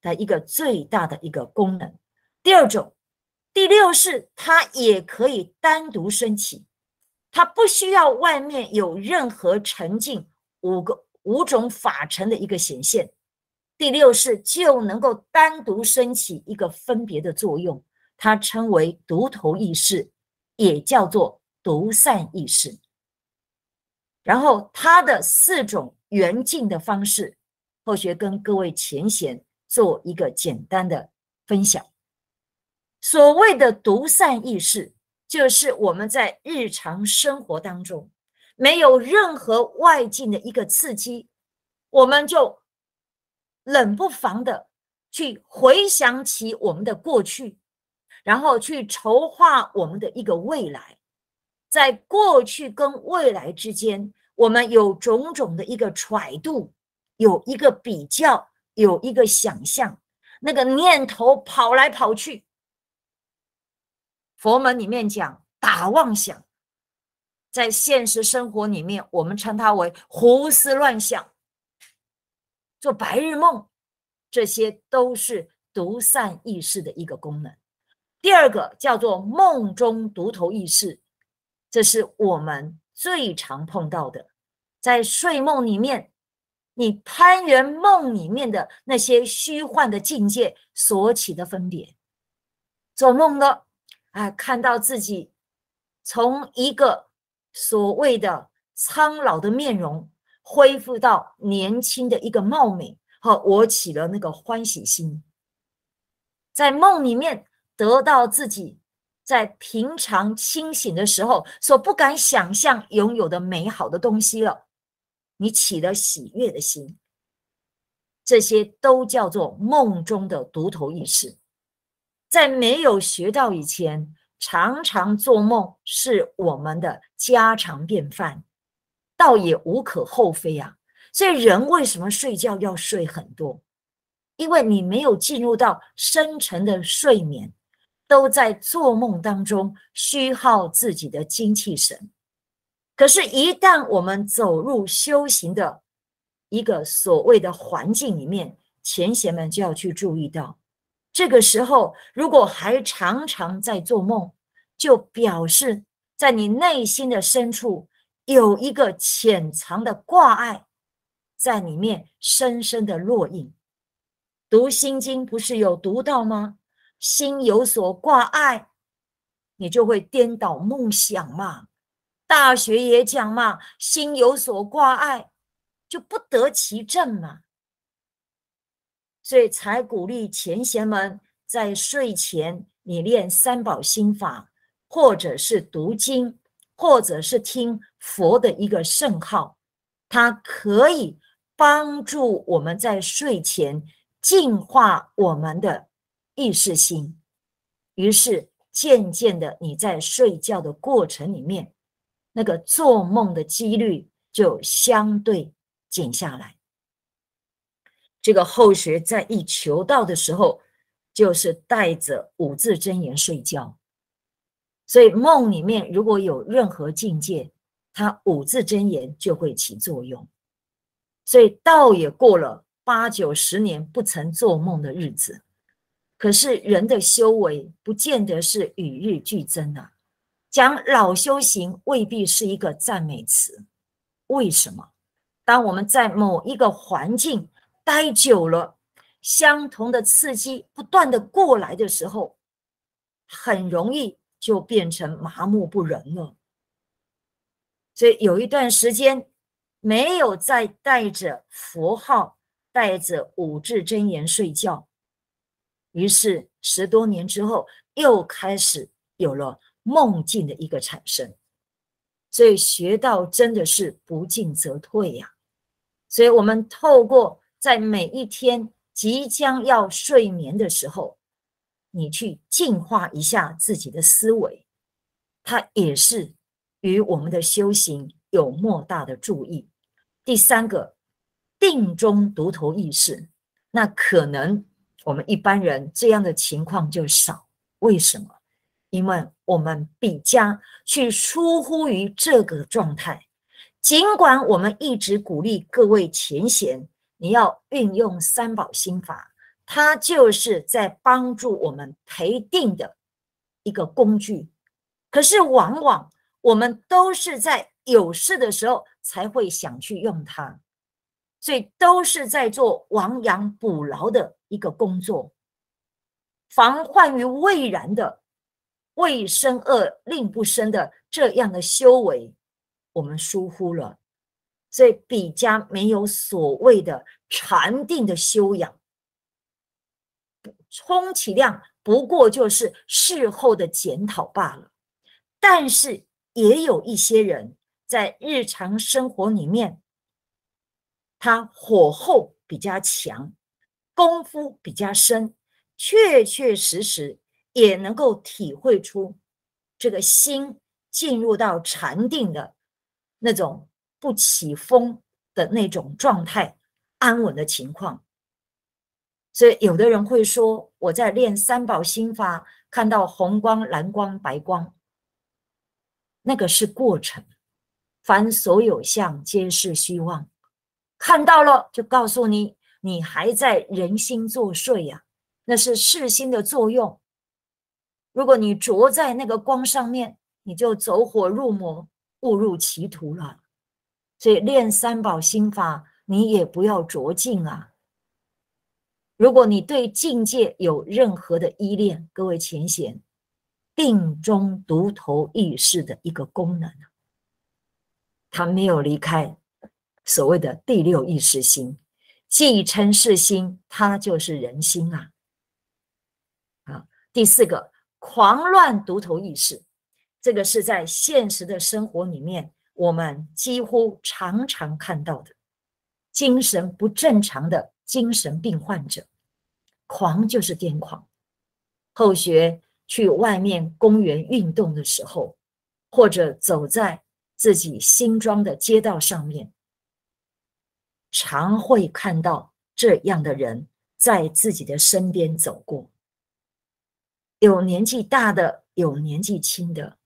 的一个最大的一个功能。第二种。第六是它也可以单独升起，它不需要外面有任何沉静五个五种法尘的一个显现。第六是就能够单独升起一个分别的作用，它称为独头意识，也叫做独善意识。然后它的四种缘境的方式，后学跟各位浅显做一个简单的分享。所谓的独善意识，就是我们在日常生活当中，没有任何外境的一个刺激，我们就冷不防的去回想起我们的过去，然后去筹划我们的一个未来。在过去跟未来之间，我们有种种的一个揣度，有一个比较，有一个想象，那个念头跑来跑去。佛门里面讲打妄想，在现实生活里面，我们称它为胡思乱想、做白日梦，这些都是独善意识的一个功能。第二个叫做梦中独头意识，这是我们最常碰到的，在睡梦里面，你攀缘梦里面的那些虚幻的境界所起的分别，做梦了。啊！看到自己从一个所谓的苍老的面容恢复到年轻的一个貌美，好，我起了那个欢喜心，在梦里面得到自己在平常清醒的时候所不敢想象拥有的美好的东西了，你起了喜悦的心，这些都叫做梦中的独头意识。在没有学到以前，常常做梦是我们的家常便饭，倒也无可厚非啊。所以人为什么睡觉要睡很多？因为你没有进入到深沉的睡眠，都在做梦当中虚耗自己的精气神。可是，一旦我们走入修行的一个所谓的环境里面，前贤们就要去注意到。这个时候，如果还常常在做梦，就表示在你内心的深处有一个潜藏的挂碍在里面深深的烙印。读心经不是有读到吗？心有所挂碍，你就会颠倒梦想嘛。大学也讲嘛，心有所挂碍，就不得其正嘛。所以才鼓励前贤们在睡前你练三宝心法，或者是读经，或者是听佛的一个圣号，它可以帮助我们在睡前净化我们的意识心。于是渐渐的，你在睡觉的过程里面，那个做梦的几率就相对减下来。这个后学在一求道的时候，就是带着五字真言睡觉，所以梦里面如果有任何境界，它五字真言就会起作用。所以道也过了八九十年不曾做梦的日子，可是人的修为不见得是与日俱增的。讲老修行未必是一个赞美词，为什么？当我们在某一个环境。待久了，相同的刺激不断的过来的时候，很容易就变成麻木不仁了。所以有一段时间没有再带着佛号、带着五字真言睡觉，于是十多年之后又开始有了梦境的一个产生。所以学到真的是不进则退呀。所以我们透过。在每一天即将要睡眠的时候，你去净化一下自己的思维，它也是与我们的修行有莫大的注意。第三个定中独头意识，那可能我们一般人这样的情况就少。为什么？因为我们比较去疏忽于这个状态。尽管我们一直鼓励各位前贤。你要运用三宝心法，它就是在帮助我们培定的一个工具。可是往往我们都是在有事的时候才会想去用它，所以都是在做亡羊补牢的一个工作，防患于未然的，未生恶令不生的这样的修为，我们疏忽了。所以，比较没有所谓的禅定的修养，充其量不过就是事后的检讨罢了。但是，也有一些人在日常生活里面，他火候比较强，功夫比较深，确确实实也能够体会出这个心进入到禅定的那种。不起风的那种状态，安稳的情况。所以，有的人会说：“我在练三宝心法，看到红光、蓝光、白光，那个是过程。凡所有相，皆是虚妄。看到了，就告诉你，你还在人心作祟呀，那是世心的作用。如果你着在那个光上面，你就走火入魔，误入歧途了。”所以练三宝心法，你也不要着境啊。如果你对境界有任何的依恋，各位浅显，定中独头意识的一个功能它没有离开所谓的第六意识心，即称是心，它就是人心啊。啊，第四个狂乱独头意识，这个是在现实的生活里面。我们几乎常常看到的精神不正常的精神病患者，狂就是癫狂。后学去外面公园运动的时候，或者走在自己新装的街道上面，常会看到这样的人在自己的身边走过，有年纪大的，有年纪轻的。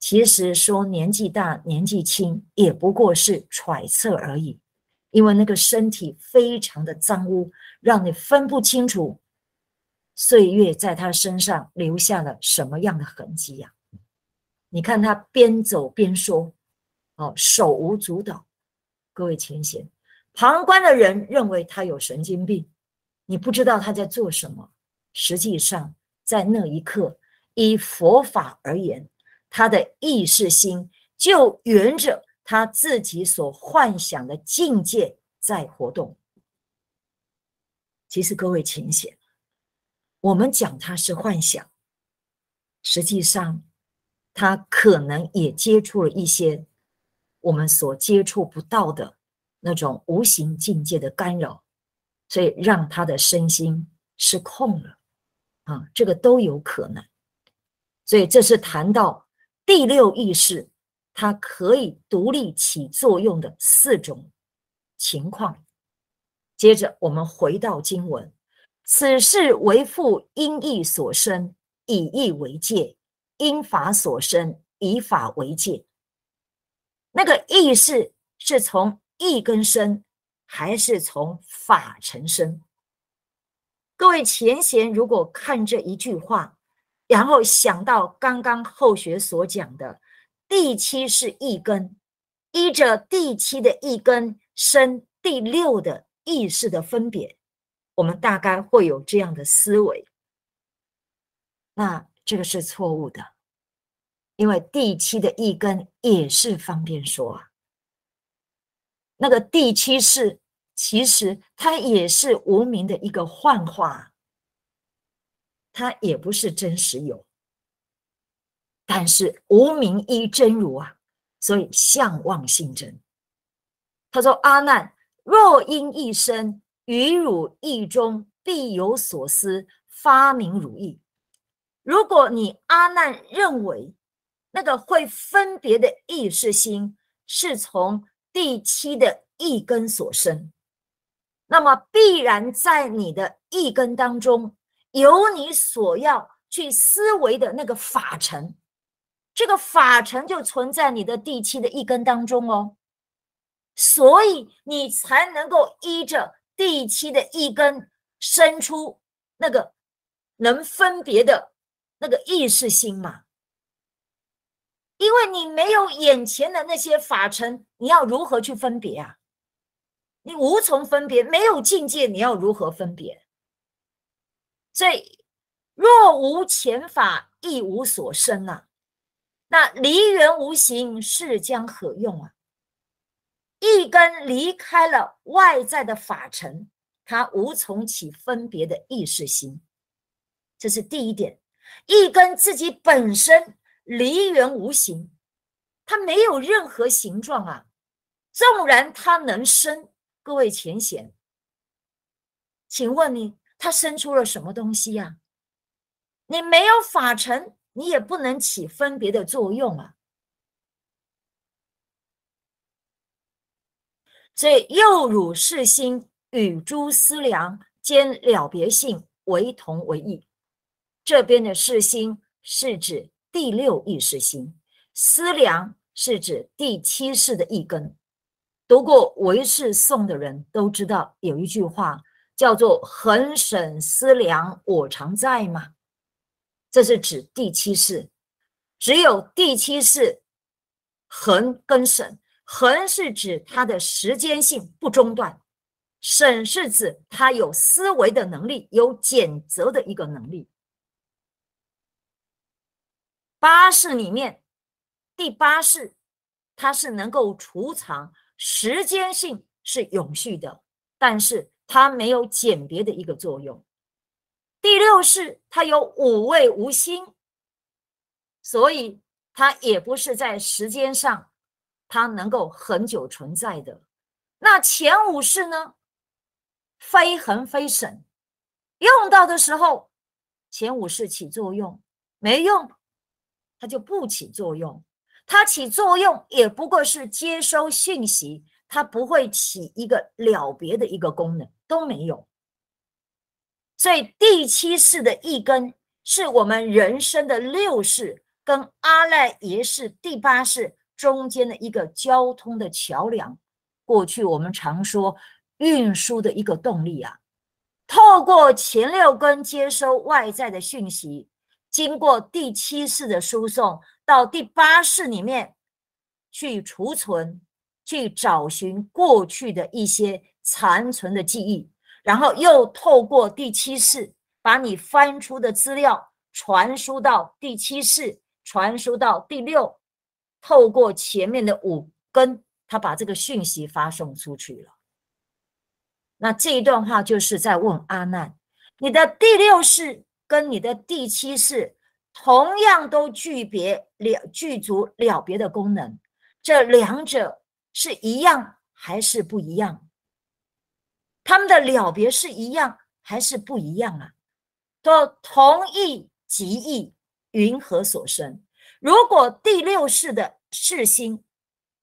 其实说年纪大、年纪轻，也不过是揣测而已，因为那个身体非常的脏污，让你分不清楚岁月在他身上留下了什么样的痕迹呀。你看他边走边说，哦，手舞足蹈，各位前贤，旁观的人认为他有神经病，你不知道他在做什么。实际上，在那一刻，以佛法而言。他的意识心就沿着他自己所幻想的境界在活动。其实各位请显，我们讲他是幻想，实际上他可能也接触了一些我们所接触不到的那种无形境界的干扰，所以让他的身心失控了。啊，这个都有可能。所以这是谈到。第六意识，它可以独立起作用的四种情况。接着，我们回到经文：“此事为父因意所生，以意为戒；因法所生，以法为戒。”那个意识是从意根生，还是从法成生？各位前贤，如果看这一句话。然后想到刚刚后学所讲的，第七是一根，依着第七的一根生第六的意识的分别，我们大概会有这样的思维。那这个是错误的，因为第七的一根也是方便说啊，那个第七是其实它也是无名的一个幻化。它也不是真实有，但是无名依真如啊，所以相望性真。他说：“阿难，若因一生于汝意中必有所思，发明汝意。如果你阿难认为那个会分别的意识心是从第七的一根所生，那么必然在你的一根当中。”由你所要去思维的那个法尘，这个法尘就存在你的第七的一根当中哦，所以你才能够依着第七的一根生出那个能分别的那个意识心嘛。因为你没有眼前的那些法尘，你要如何去分别啊？你无从分别，没有境界，你要如何分别？所以，若无前法，亦无所生啊。那离缘无形，是将何用啊？一根离开了外在的法尘，它无从起分别的意识心，这是第一点。一根自己本身离缘无形，它没有任何形状啊。纵然它能生，各位浅显，请问你，它生出了什么东西呀？你没有法尘，你也不能起分别的作用啊。所以，幼乳世心与诸思量兼了别性为同为异。这边的世心是指第六意识心，思量是指第七世的一根。读过唯识颂的人都知道，有一句话。叫做恒审思量，我常在嘛。这是指第七世，只有第七世恒跟审，恒是指它的时间性不中断，审是指它有思维的能力，有检责的一个能力。八世里面，第八世它是能够储藏，时间性是永续的，但是。它没有简别的一个作用。第六式，它有五味无心，所以它也不是在时间上它能够很久存在的。那前五式呢？非恒非省，用到的时候，前五式起作用，没用，它就不起作用。它起作用也不过是接收信息，它不会起一个了别的一个功能。都没有，所以第七世的一根是我们人生的六世跟阿赖耶世第八世中间的一个交通的桥梁。过去我们常说运输的一个动力啊，透过前六根接收外在的讯息，经过第七世的输送到第八世里面去储存。去找寻过去的一些残存的记忆，然后又透过第七世把你翻出的资料传输到第七世，传输到第六，透过前面的五根，他把这个讯息发送出去了。那这一段话就是在问阿难：你的第六世跟你的第七世，同样都具别了具足了别的功能，这两者。是一样还是不一样？他们的了别是一样还是不一样啊？都同意即异，云何所生？如果第六世的世心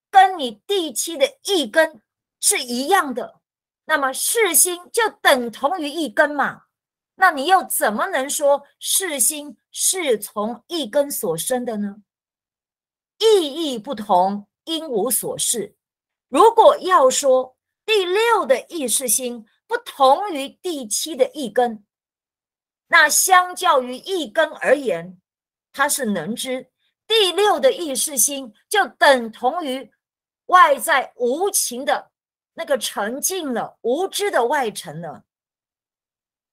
跟你第七的一根是一样的，那么世心就等同于一根嘛？那你又怎么能说世心是从一根所生的呢？意义不同。因无所事。如果要说第六的意识心不同于第七的一根，那相较于一根而言，它是能知。第六的意识心就等同于外在无情的那个沉静了、无知的外尘了。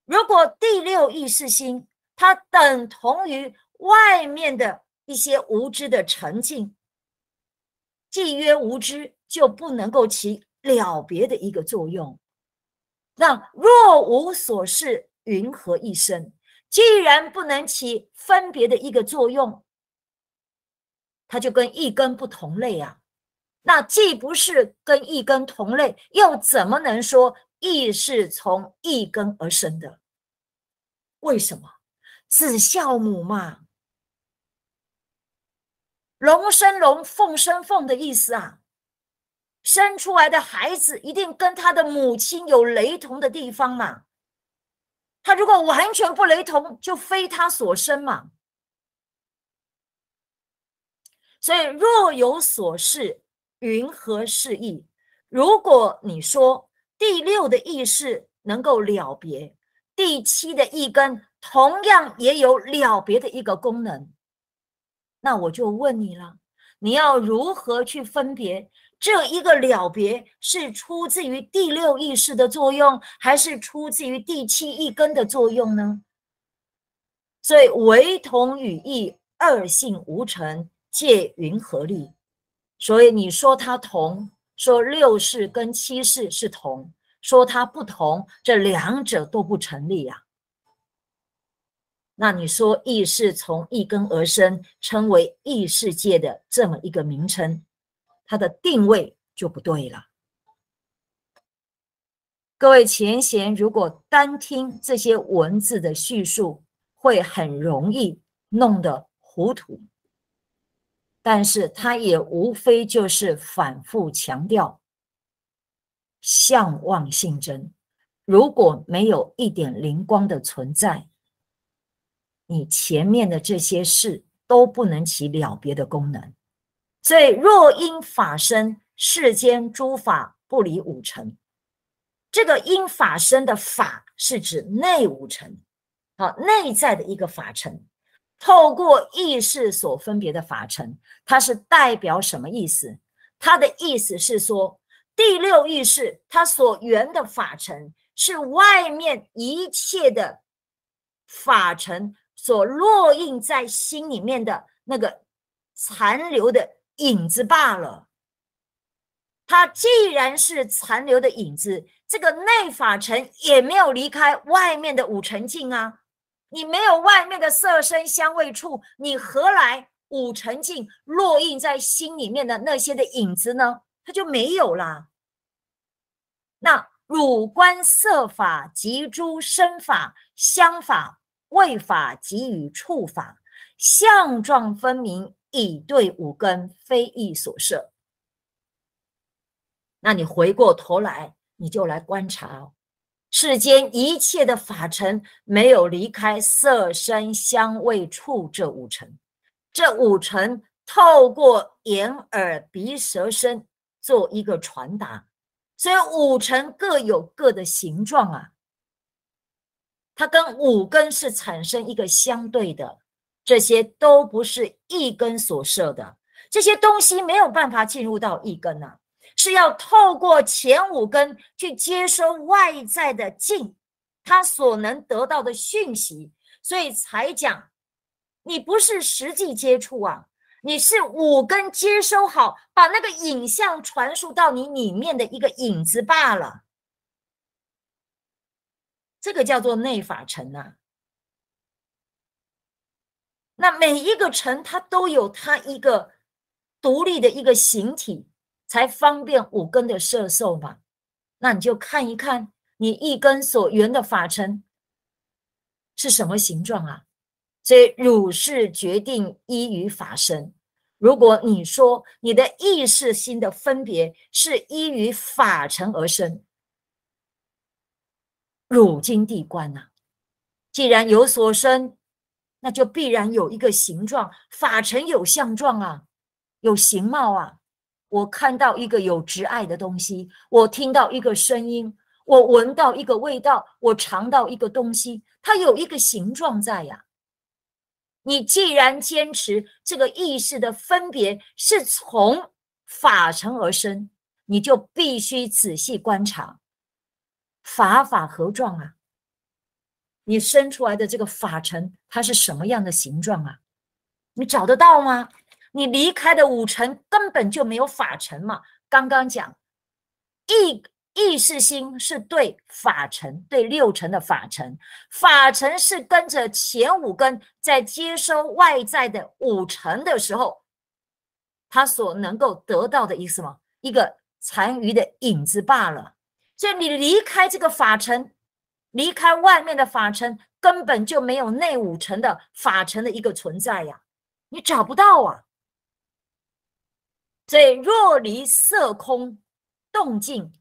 如果第六意识心它等同于外面的一些无知的沉静。既曰无知，就不能够起了别的一个作用。那若无所事，云何一生？既然不能起分别的一个作用，它就跟一根不同类啊。那既不是跟一根同类，又怎么能说意是从一根而生的？为什么？子孝母嘛。龙生龙，凤生凤的意思啊，生出来的孩子一定跟他的母亲有雷同的地方嘛。他如果完全不雷同，就非他所生嘛。所以若有所示，云何是意？如果你说第六的意识能够了别，第七的一根同样也有了别的一个功能。那我就问你了，你要如何去分别这一个了别是出自于第六意识的作用，还是出自于第七意根的作用呢？所以唯同与异，二性无成，借云何力？所以你说它同，说六世跟七世是同；说它不同，这两者都不成立呀。那你说意是从一根而生，称为异世界的这么一个名称，它的定位就不对了。各位前贤，如果单听这些文字的叙述，会很容易弄得糊涂。但是他也无非就是反复强调，相望性真，如果没有一点灵光的存在。你前面的这些事都不能起了别的功能，所以若因法生世间诸法不离五尘，这个因法生的法是指内五尘，好，内在的一个法尘，透过意识所分别的法尘，它是代表什么意思？它的意思是说，第六意识它所缘的法尘是外面一切的法尘。所落印在心里面的那个残留的影子罢了。它既然是残留的影子，这个内法尘也没有离开外面的五尘境啊。你没有外面的色身香味触，你何来五尘境落印在心里面的那些的影子呢？它就没有啦。那汝观色法及诸身法香法。为法给予触法，相状分明，以对五根，非意所摄。那你回过头来，你就来观察，世间一切的法尘，没有离开色、身、香、味、触这五尘，这五尘透过眼、耳、鼻、舌、身做一个传达，所以五尘各有各的形状啊。它跟五根是产生一个相对的，这些都不是一根所设的，这些东西没有办法进入到一根啊，是要透过前五根去接收外在的境，它所能得到的讯息，所以才讲，你不是实际接触啊，你是五根接收好，把那个影像传输到你里面的一个影子罢了。这个叫做内法尘呐。那每一个尘，它都有它一个独立的一个形体，才方便五根的摄受嘛。那你就看一看，你一根所缘的法尘是什么形状啊？所以，汝是决定依于法身。如果你说你的意识心的分别是依于法尘而生。汝今谛观呐，既然有所生，那就必然有一个形状。法尘有相状啊，有形貌啊。我看到一个有执爱的东西，我听到一个声音，我闻到一个味道，我尝到一个东西，它有一个形状在呀。你既然坚持这个意识的分别是从法尘而生，你就必须仔细观察。法法何状啊？你生出来的这个法尘，它是什么样的形状啊？你找得到吗？你离开的五尘根本就没有法尘嘛。刚刚讲意意识心是对法尘，对六尘的法尘，法尘是跟着前五根在接收外在的五尘的时候，他所能够得到的意思吗？一个残余的影子罢了。就你离开这个法尘，离开外面的法尘，根本就没有内五尘的法尘的一个存在呀，你找不到啊。所以，若离色空动静，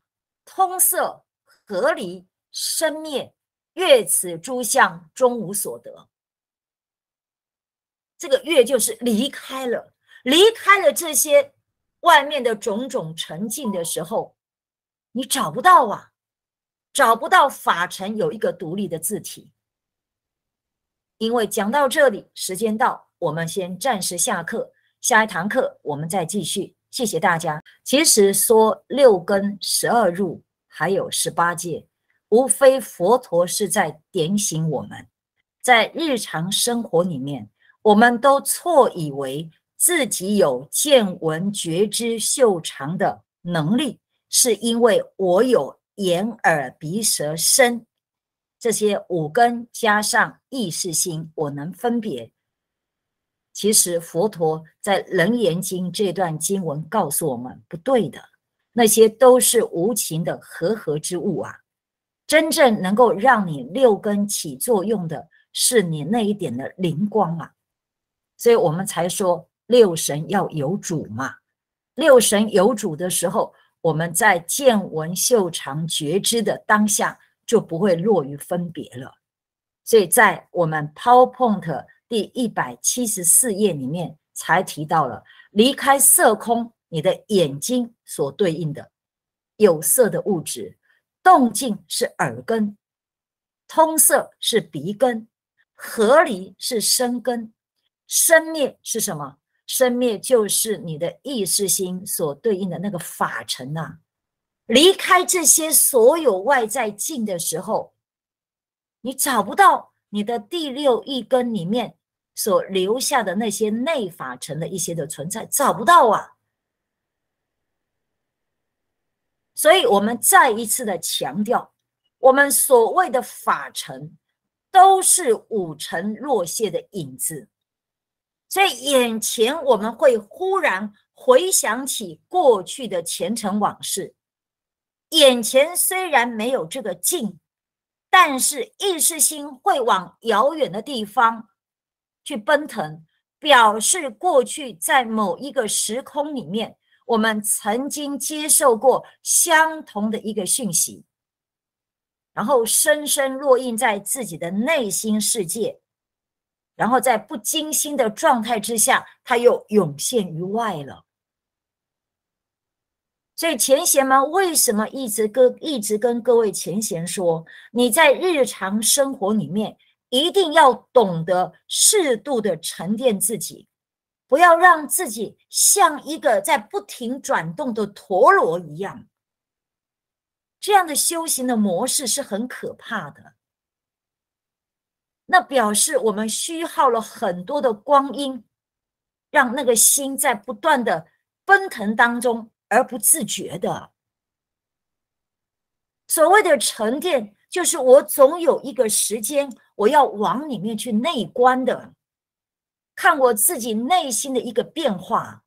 通色合离生灭，越此诸相终无所得。这个越就是离开了，离开了这些外面的种种沉静的时候。你找不到啊，找不到法尘有一个独立的字体。因为讲到这里，时间到，我们先暂时下课，下一堂课我们再继续。谢谢大家。其实说六根十二入还有十八戒，无非佛陀是在点醒我们，在日常生活里面，我们都错以为自己有见闻觉知修长的能力。是因为我有眼、耳、鼻、舌、身这些五根，加上意识心，我能分别。其实佛陀在《楞严经》这段经文告诉我们，不对的，那些都是无情的和合之物啊！真正能够让你六根起作用的，是你那一点的灵光啊！所以我们才说六神要有主嘛，六神有主的时候。我们在见闻嗅尝觉知的当下，就不会落于分别了。所以在我们 PowerPoint 第一百七十四页里面，才提到了离开色空，你的眼睛所对应的有色的物质，动静是耳根，通色是鼻根，合离是身根，生灭是什么？生灭就是你的意识心所对应的那个法尘呐，离开这些所有外在境的时候，你找不到你的第六意根里面所留下的那些内法尘的一些的存在，找不到啊。所以我们再一次的强调，我们所谓的法尘，都是五尘若现的影子。所以，眼前我们会忽然回想起过去的前尘往事。眼前虽然没有这个镜，但是意识心会往遥远的地方去奔腾，表示过去在某一个时空里面，我们曾经接受过相同的一个讯息，然后深深烙印在自己的内心世界。然后在不精心的状态之下，它又涌现于外了。所以，前贤们为什么一直跟一直跟各位前贤说，你在日常生活里面一定要懂得适度的沉淀自己，不要让自己像一个在不停转动的陀螺一样，这样的修行的模式是很可怕的。那表示我们虚耗了很多的光阴，让那个心在不断的奔腾当中而不自觉的。所谓的沉淀，就是我总有一个时间，我要往里面去内观的，看我自己内心的一个变化。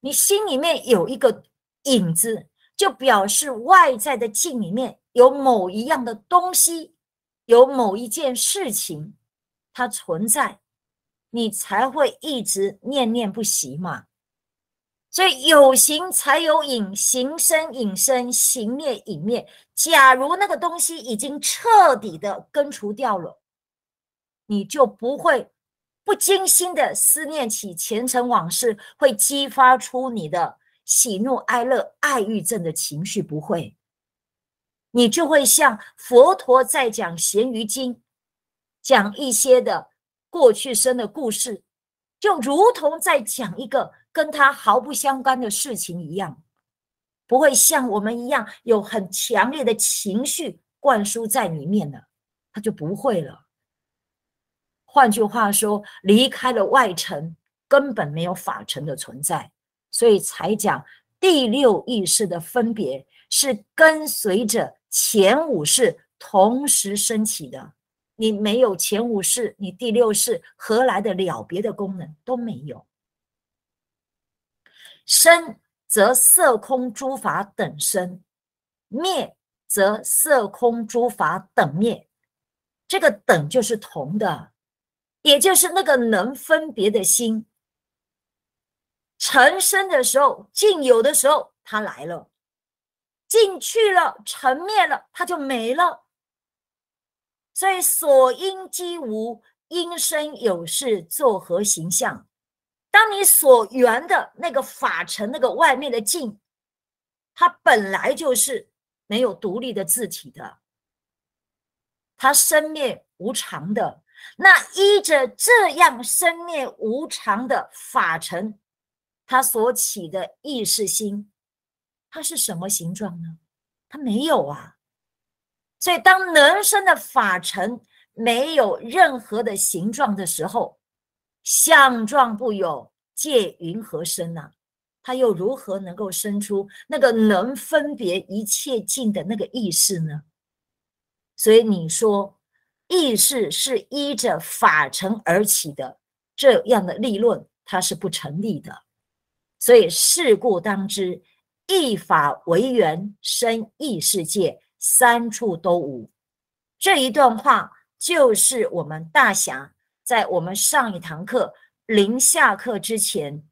你心里面有一个影子，就表示外在的境里面。有某一样的东西，有某一件事情，它存在，你才会一直念念不息嘛。所以有形才有影，形生影生，形灭影灭。假如那个东西已经彻底的根除掉了，你就不会不经心的思念起前尘往事，会激发出你的喜怒哀乐、爱欲症的情绪，不会。你就会像佛陀在讲《咸鱼经》，讲一些的过去生的故事，就如同在讲一个跟他毫不相关的事情一样，不会像我们一样有很强烈的情绪灌输在里面了，他就不会了。换句话说，离开了外尘，根本没有法尘的存在，所以才讲第六意识的分别是跟随着。前五世同时升起的，你没有前五世，你第六世何来的了别的功能都没有？生则色空诸法等生，灭则色空诸法等灭。这个等就是同的，也就是那个能分别的心。成生的时候，尽有的时候，它来了。进去了，成灭了，它就没了。所以所因即无，因生有事，作何形象？当你所缘的那个法尘，那个外面的境，它本来就是没有独立的自体的，它生灭无常的。那依着这样生灭无常的法尘，它所起的意识心。它是什么形状呢？它没有啊。所以，当能生的法尘没有任何的形状的时候，相状不有，借云何生呢？它又如何能够生出那个能分别一切境的那个意识呢？所以，你说意识是依着法尘而起的这样的立论，它是不成立的。所以，事故当知。一法为缘生异世界，三处都无。这一段话就是我们大侠在我们上一堂课临下课之前，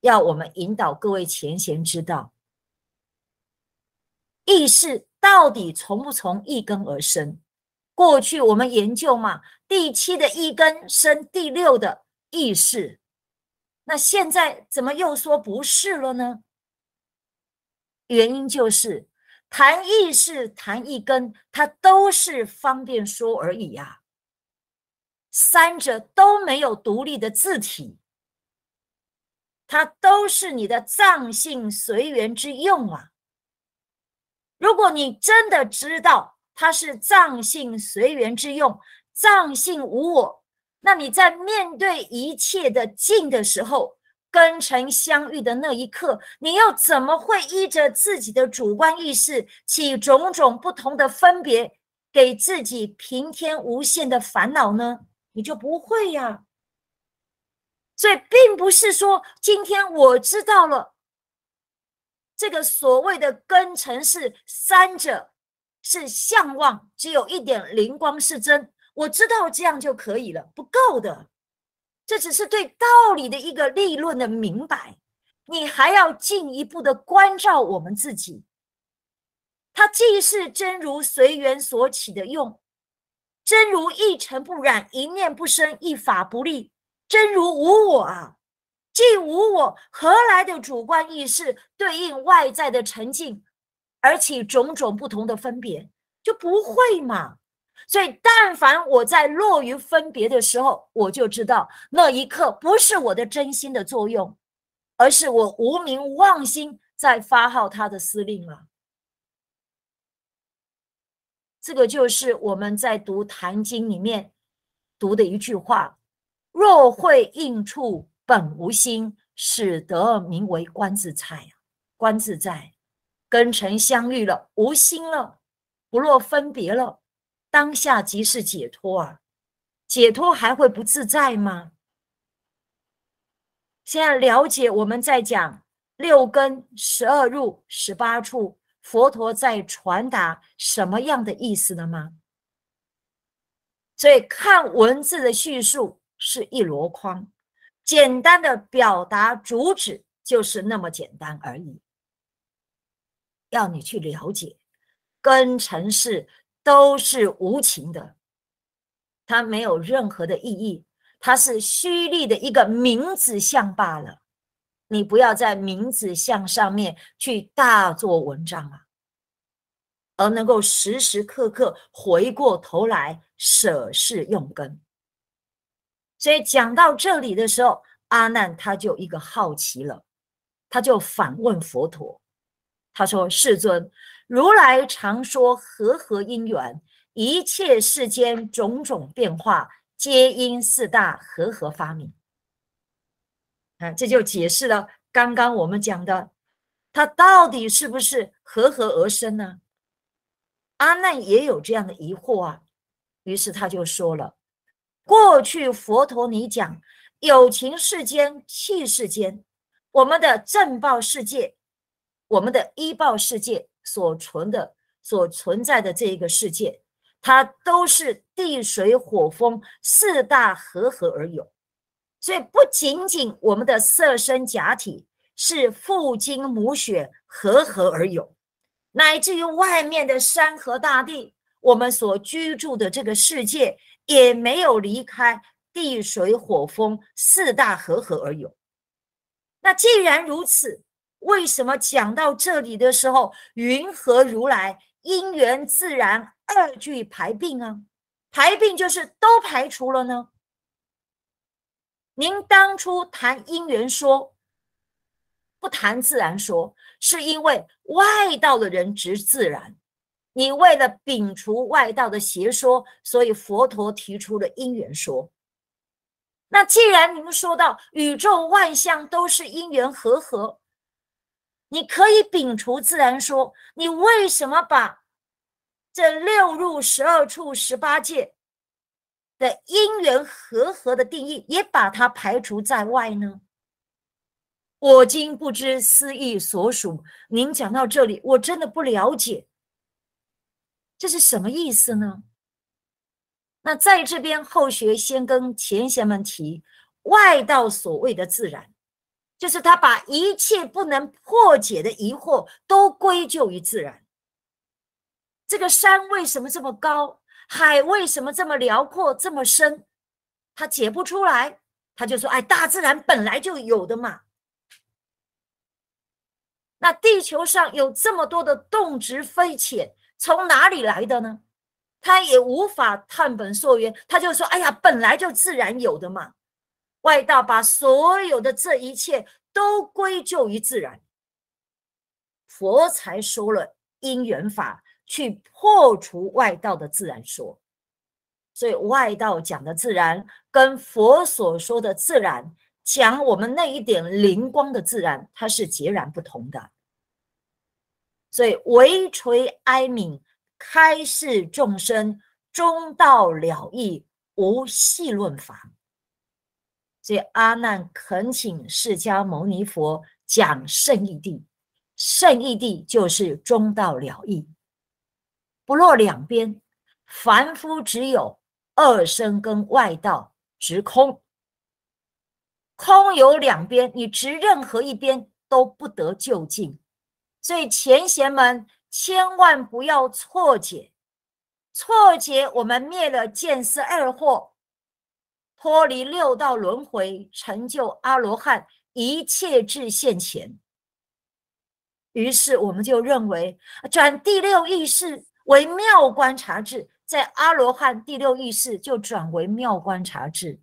要我们引导各位前贤知道，意识到底从不从一根而生？过去我们研究嘛，第七的一根生第六的意识，那现在怎么又说不是了呢？原因就是，谈意识、谈一根，它都是方便说而已呀。三者都没有独立的字体，它都是你的藏性随缘之用啊。如果你真的知道它是藏性随缘之用，藏性无我，那你在面对一切的境的时候，跟尘相遇的那一刻，你又怎么会依着自己的主观意识起种种不同的分别，给自己平添无限的烦恼呢？你就不会呀。所以，并不是说今天我知道了，这个所谓的根尘是三者，是相望，只有一点灵光是真，我知道这样就可以了，不够的。这只是对道理的一个立论的明白，你还要进一步的关照我们自己。它既是真如随缘所起的用，真如一尘不染，一念不生，一法不立，真如无我。啊！既无我，何来的主观意识对应外在的沉静，而且种种不同的分别就不会嘛？所以，但凡我在落于分别的时候，我就知道那一刻不是我的真心的作用，而是我无名妄心在发号他的司令了。这个就是我们在读《坛经》里面读的一句话：“若会应处本无心，使得名为观自在。”观自在，跟尘相遇了，无心了，不落分别了。当下即是解脱啊！解脱还会不自在吗？现在了解我们在讲六根、十二入、十八处，佛陀在传达什么样的意思了吗？所以看文字的叙述是一箩筐，简单的表达主旨就是那么简单而已。要你去了解，跟尘世。都是无情的，它没有任何的意义，它是虚立的一个名字相罢了。你不要在名字像上面去大做文章啊，而能够时时刻刻回过头来舍事用根。所以讲到这里的时候，阿难他就一个好奇了，他就反问佛陀。他说：“世尊，如来常说和合因缘，一切世间种种变化，皆因四大和合发明。啊，这就解释了刚刚我们讲的，它到底是不是和合而生呢？”阿难也有这样的疑惑啊，于是他就说了：“过去佛陀你讲有情世间、气世间，我们的正报世界。”我们的医报世界所存的、所存在的这一个世界，它都是地水火风四大和合而有。所以，不仅仅我们的色身假体是父精母血和合而有，乃至于外面的山河大地，我们所居住的这个世界也没有离开地水火风四大和合而有。那既然如此，为什么讲到这里的时候，云何如来因缘自然二句排病啊？排病就是都排除了呢。您当初谈因缘说，不谈自然说，是因为外道的人执自然。你为了摒除外道的邪说，所以佛陀提出了因缘说。那既然您说到宇宙万象都是因缘和合。你可以摒除自然说，你为什么把这六入十二处十八界的因缘和合的定义也把它排除在外呢？我今不知思意所属。您讲到这里，我真的不了解，这是什么意思呢？那在这边后学先跟前贤们提外道所谓的自然。就是他把一切不能破解的疑惑都归咎于自然。这个山为什么这么高？海为什么这么辽阔、这么深？他解不出来，他就说：“哎，大自然本来就有的嘛。”那地球上有这么多的动植飞浅，从哪里来的呢？他也无法探本溯源，他就说：“哎呀，本来就自然有的嘛。”外道把所有的这一切都归咎于自然，佛才说了因缘法，去破除外道的自然说。所以外道讲的自然，跟佛所说的自然，讲我们那一点灵光的自然，它是截然不同的。所以唯垂哀悯，开示众生，中道了义，无戏论法。所以阿难恳请释迦牟尼佛讲圣意地，圣意地就是中道了义，不落两边。凡夫只有二生跟外道直空，空有两边，你执任何一边都不得就近，所以前贤们千万不要错解，错解我们灭了见思二惑。脱离六道轮回，成就阿罗汉一切智现前。于是我们就认为，转第六意识为妙观察智，在阿罗汉第六意识就转为妙观察智。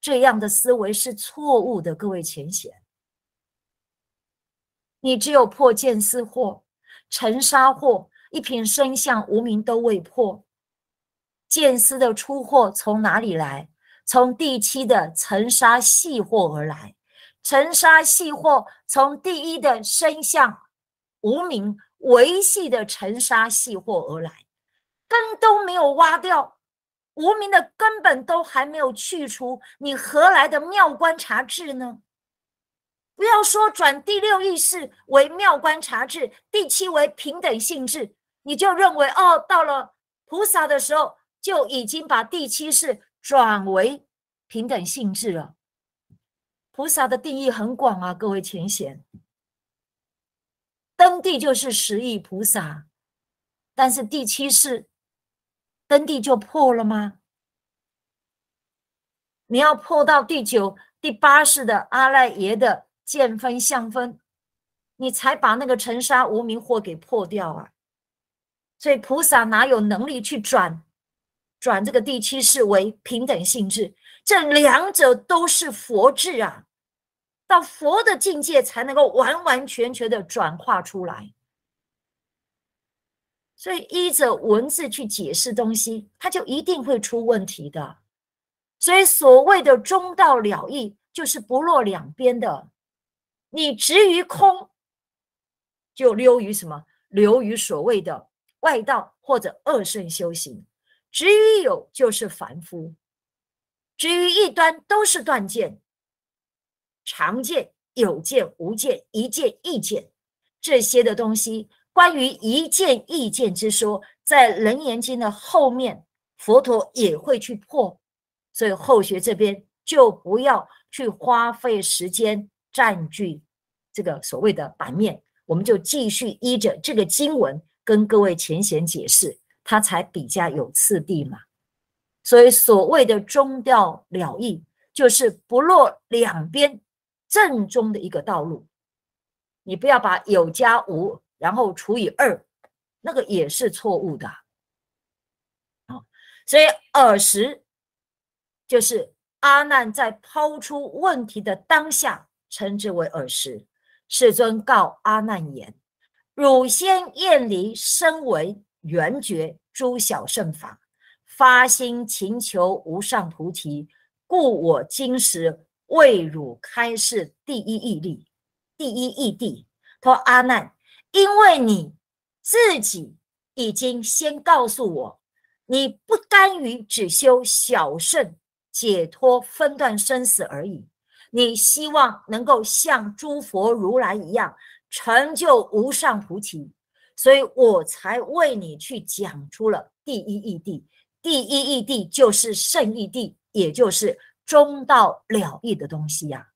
这样的思维是错误的，各位浅显。你只有破见思惑、尘沙惑，一品生相无明都未破。见思的出惑从哪里来？从第七的尘沙细货而来，尘沙细货从第一的生相无名维系的尘沙细货而来，根都没有挖掉，无名的根本都还没有去除，你何来的妙观察智呢？不要说转第六意识为妙观察智，第七为平等性质，你就认为哦，到了菩萨的时候就已经把第七是。转为平等性质了。菩萨的定义很广啊，各位浅显。登地就是十亿菩萨，但是第七世登地就破了吗？你要破到第九、第八世的阿赖耶的见分、相分，你才把那个尘沙无名惑给破掉啊。所以菩萨哪有能力去转？转这个第七世为平等性质，这两者都是佛智啊，到佛的境界才能够完完全全的转化出来。所以依着文字去解释东西，它就一定会出问题的。所以所谓的中道了义，就是不落两边的。你执于空，就溜于什么？流于所谓的外道或者二圣修行。执于有就是凡夫，执于一端都是断见。常见、有见、无见、一见、意见，这些的东西，关于一见、意见之说，在《楞严经》的后面，佛陀也会去破。所以后学这边就不要去花费时间占据这个所谓的版面，我们就继续依着这个经文跟各位浅显解释。它才比较有次第嘛，所以所谓的中调了义，就是不落两边正中的一个道路。你不要把有加无，然后除以二，那个也是错误的。啊，所以耳识就是阿难在抛出问题的当下，称之为耳识。世尊告阿难言：“汝先厌离身为圆觉。”诸小圣法，发心勤求无上菩提，故我今时为汝开示第一义力，第一义谛。他说：“阿难，因为你自己已经先告诉我，你不甘于只修小圣解脱，分段生死而已，你希望能够像诸佛如来一样，成就无上菩提。”所以我才为你去讲出了第一义谛。第一义谛就是圣义谛，也就是中道了义的东西呀。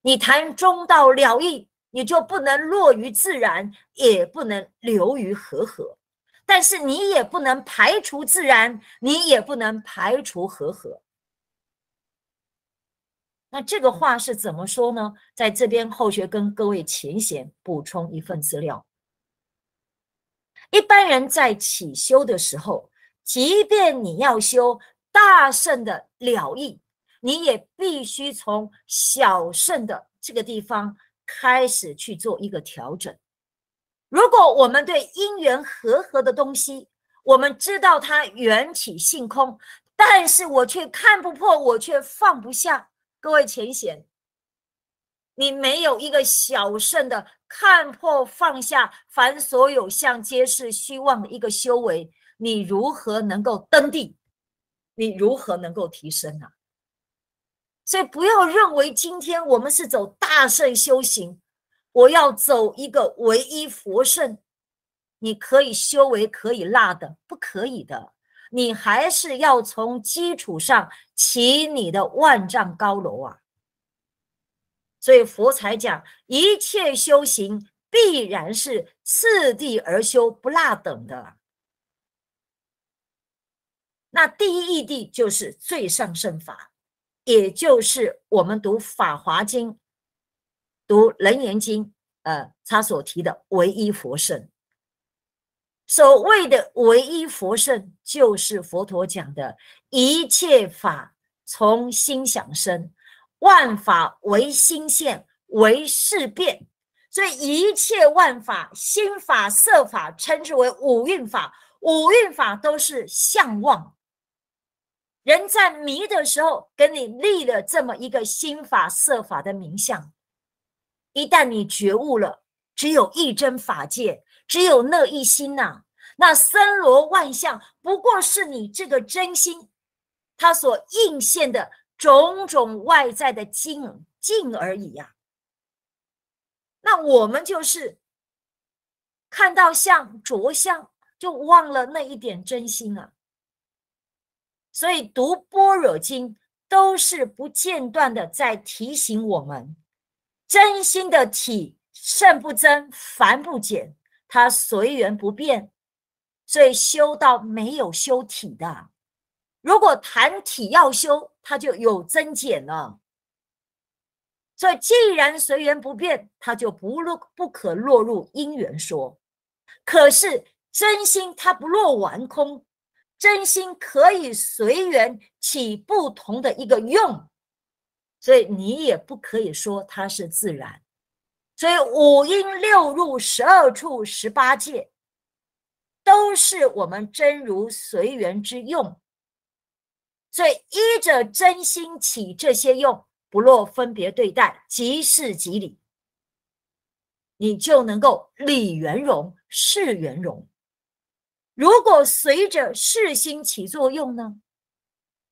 你谈中道了义，你就不能落于自然，也不能流于和合，但是你也不能排除自然，你也不能排除和合。那这个话是怎么说呢？在这边后学跟各位前贤补充一份资料。一般人在起修的时候，即便你要修大圣的了义，你也必须从小圣的这个地方开始去做一个调整。如果我们对因缘和合的东西，我们知道它缘起性空，但是我却看不破，我却放不下。各位浅显，你没有一个小圣的。看破放下，凡所有相皆是虚妄的一个修为，你如何能够登地？你如何能够提升呢？所以不要认为今天我们是走大圣修行，我要走一个唯一佛圣。你可以修为，可以辣的，不可以的，你还是要从基础上起你的万丈高楼啊。所以佛才讲，一切修行必然是次第而修，不落等的。那第一义地就是最上圣法，也就是我们读《法华经》、读《楞严经》呃，他所提的唯一佛圣。所谓的唯一佛圣，就是佛陀讲的一切法从心想生。万法唯心现，唯事变，所以一切万法、心法、色法，称之为五蕴法。五蕴法都是相望。人在迷的时候，给你立了这么一个心法、色法的名相。一旦你觉悟了，只有一真法界，只有那一心呐。那森罗万象，不过是你这个真心，它所应现的。种种外在的境境而已呀，那我们就是看到相着相，就忘了那一点真心啊。所以读般若经都是不间断的在提醒我们，真心的体胜不增，凡不减，它随缘不变。所以修到没有修体的，如果谈体要修。它就有增减了，所以既然随缘不变，它就不落不可落入因缘说。可是真心它不落完空，真心可以随缘起不同的一个用，所以你也不可以说它是自然。所以五阴六入十二处十八界，都是我们真如随缘之用。所以依着真心起这些用，不落分别对待，即是即理，你就能够理圆融、事圆融。如果随着事心起作用呢，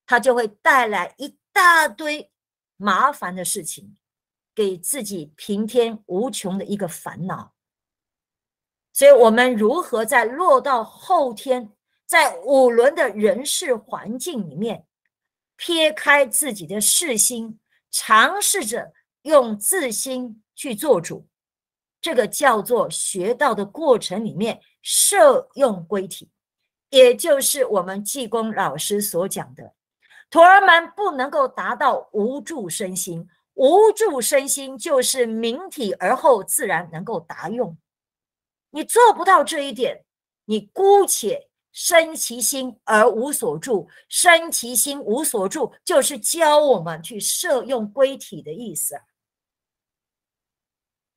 它就会带来一大堆麻烦的事情，给自己平添无穷的一个烦恼。所以，我们如何在落到后天，在五轮的人事环境里面？撇开自己的世心，尝试着用自心去做主，这个叫做学到的过程里面设用归体，也就是我们济公老师所讲的，徒儿们不能够达到无助身心，无助身心就是明体，而后自然能够达用。你做不到这一点，你姑且。生其心而无所住，生其心无所住，就是教我们去摄用归体的意思。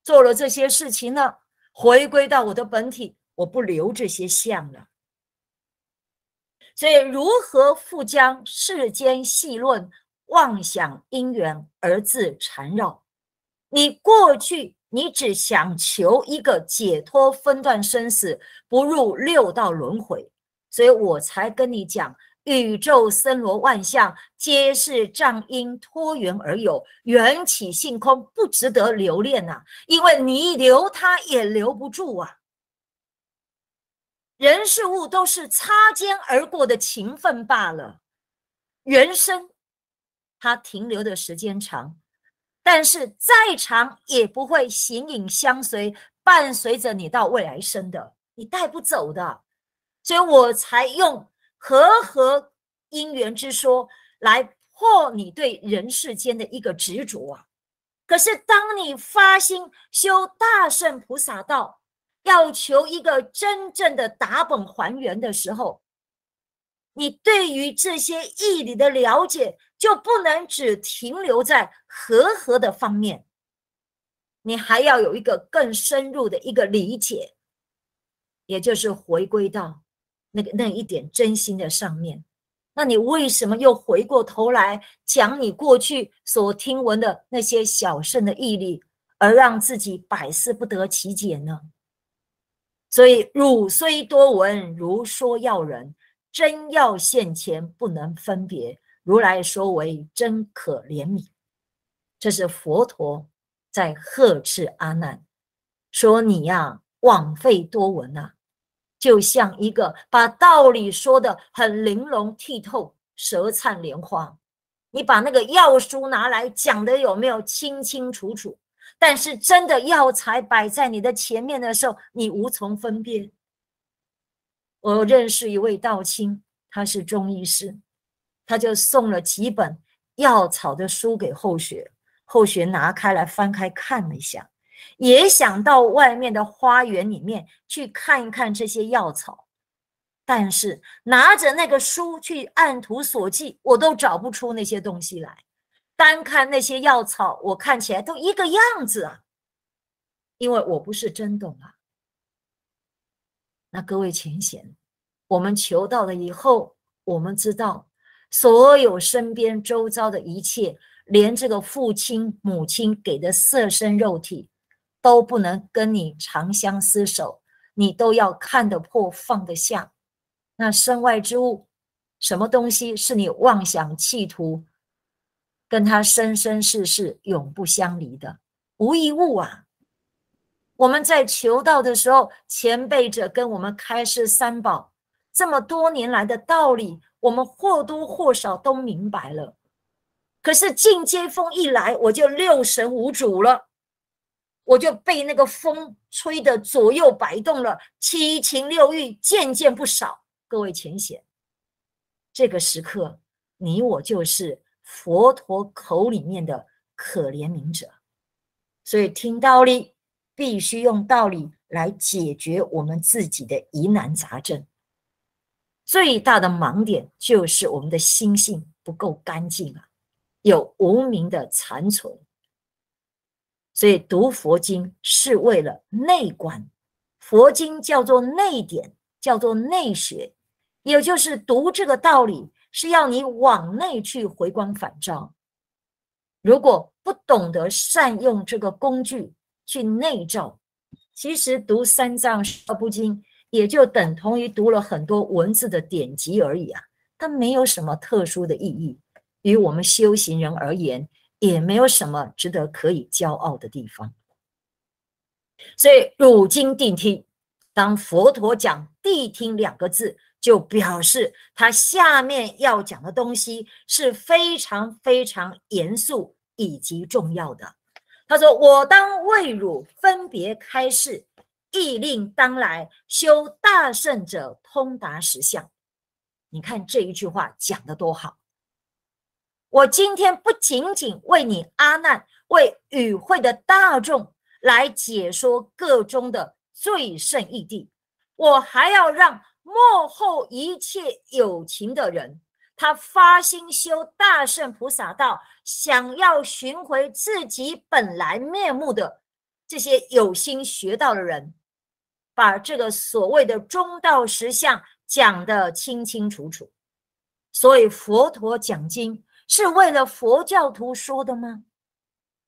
做了这些事情呢，回归到我的本体，我不留这些相了。所以，如何复将世间细论妄想因缘而自缠绕？你过去，你只想求一个解脱，分段生死，不入六道轮回。所以我才跟你讲，宇宙森罗万象皆是障因托缘而有，缘起性空，不值得留恋呐。因为你留它也留不住啊。人事物都是擦肩而过的情分罢了。人生，它停留的时间长，但是再长也不会形影相随，伴随着你到未来生的，你带不走的。所以我才用和合因缘之说来破你对人世间的一个执着啊！可是当你发心修大圣菩萨道，要求一个真正的打本还原的时候，你对于这些义理的了解就不能只停留在和合的方面，你还要有一个更深入的一个理解，也就是回归到。那个那一点真心的上面，那你为什么又回过头来讲你过去所听闻的那些小圣的毅力，而让自己百思不得其解呢？所以汝虽多闻，如说要人真要现前，不能分别。如来说为真可怜悯，这是佛陀在呵斥阿难，说你呀，枉费多闻呐。就像一个把道理说的很玲珑剔透、舌灿莲花，你把那个药书拿来讲的有没有清清楚楚？但是真的药材摆在你的前面的时候，你无从分辨。我认识一位道亲，他是中医师，他就送了几本药草的书给后学，后学拿开来翻开看了一下。也想到外面的花园里面去看一看这些药草，但是拿着那个书去按图索骥，我都找不出那些东西来。单看那些药草，我看起来都一个样子啊，因为我不是真懂啊。那各位，前贤，我们求到了以后，我们知道，所有身边周遭的一切，连这个父亲母亲给的色身肉体。都不能跟你长相厮守，你都要看得破、放得下。那身外之物，什么东西是你妄想企图跟他生生世世永不相离的？无一物啊！我们在求道的时候，前辈者跟我们开示三宝，这么多年来的道理，我们或多或少都明白了。可是进阶风一来，我就六神无主了。我就被那个风吹得左右摆动了，七情六欲渐渐不少。各位，浅显，这个时刻，你我就是佛陀口里面的可怜悯者。所以，听道理必须用道理来解决我们自己的疑难杂症。最大的盲点就是我们的心性不够干净啊，有无名的残存。所以读佛经是为了内观，佛经叫做内典，叫做内学，也就是读这个道理是要你往内去回光返照。如果不懂得善用这个工具去内照，其实读三藏十二部经也就等同于读了很多文字的典籍而已啊，它没有什么特殊的意义，于我们修行人而言。也没有什么值得可以骄傲的地方，所以汝今谛听。当佛陀讲“谛听”两个字，就表示他下面要讲的东西是非常非常严肃以及重要的。他说：“我当为汝分别开示，亦令当来修大圣者通达实相。”你看这一句话讲的多好。我今天不仅仅为你阿难，为与会的大众来解说个中的最胜义谛，我还要让幕后一切有情的人，他发心修大圣菩萨道，想要寻回自己本来面目的这些有心学道的人，把这个所谓的中道实相讲得清清楚楚。所以佛陀讲经。是为了佛教徒说的吗？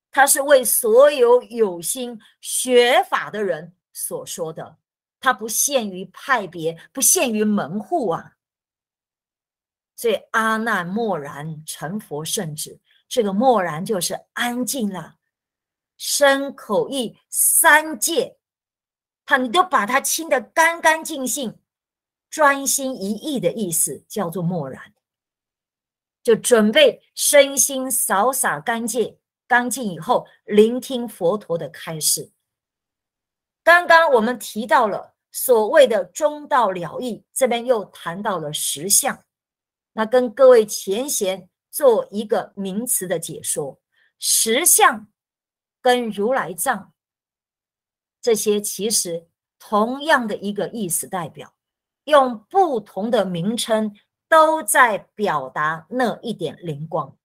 他是为所有有心学法的人所说的，他不限于派别，不限于门户啊。所以阿难默然成佛圣旨，这个默然就是安静了，身口意三界，他你都把它清得干干净净，专心一意的意思叫做默然。就准备身心扫洒干净，干净以后聆听佛陀的开示。刚刚我们提到了所谓的中道了义，这边又谈到了实相。那跟各位前贤做一个名词的解说，实相跟如来藏这些其实同样的一个意思，代表用不同的名称。都在表达那一点灵光。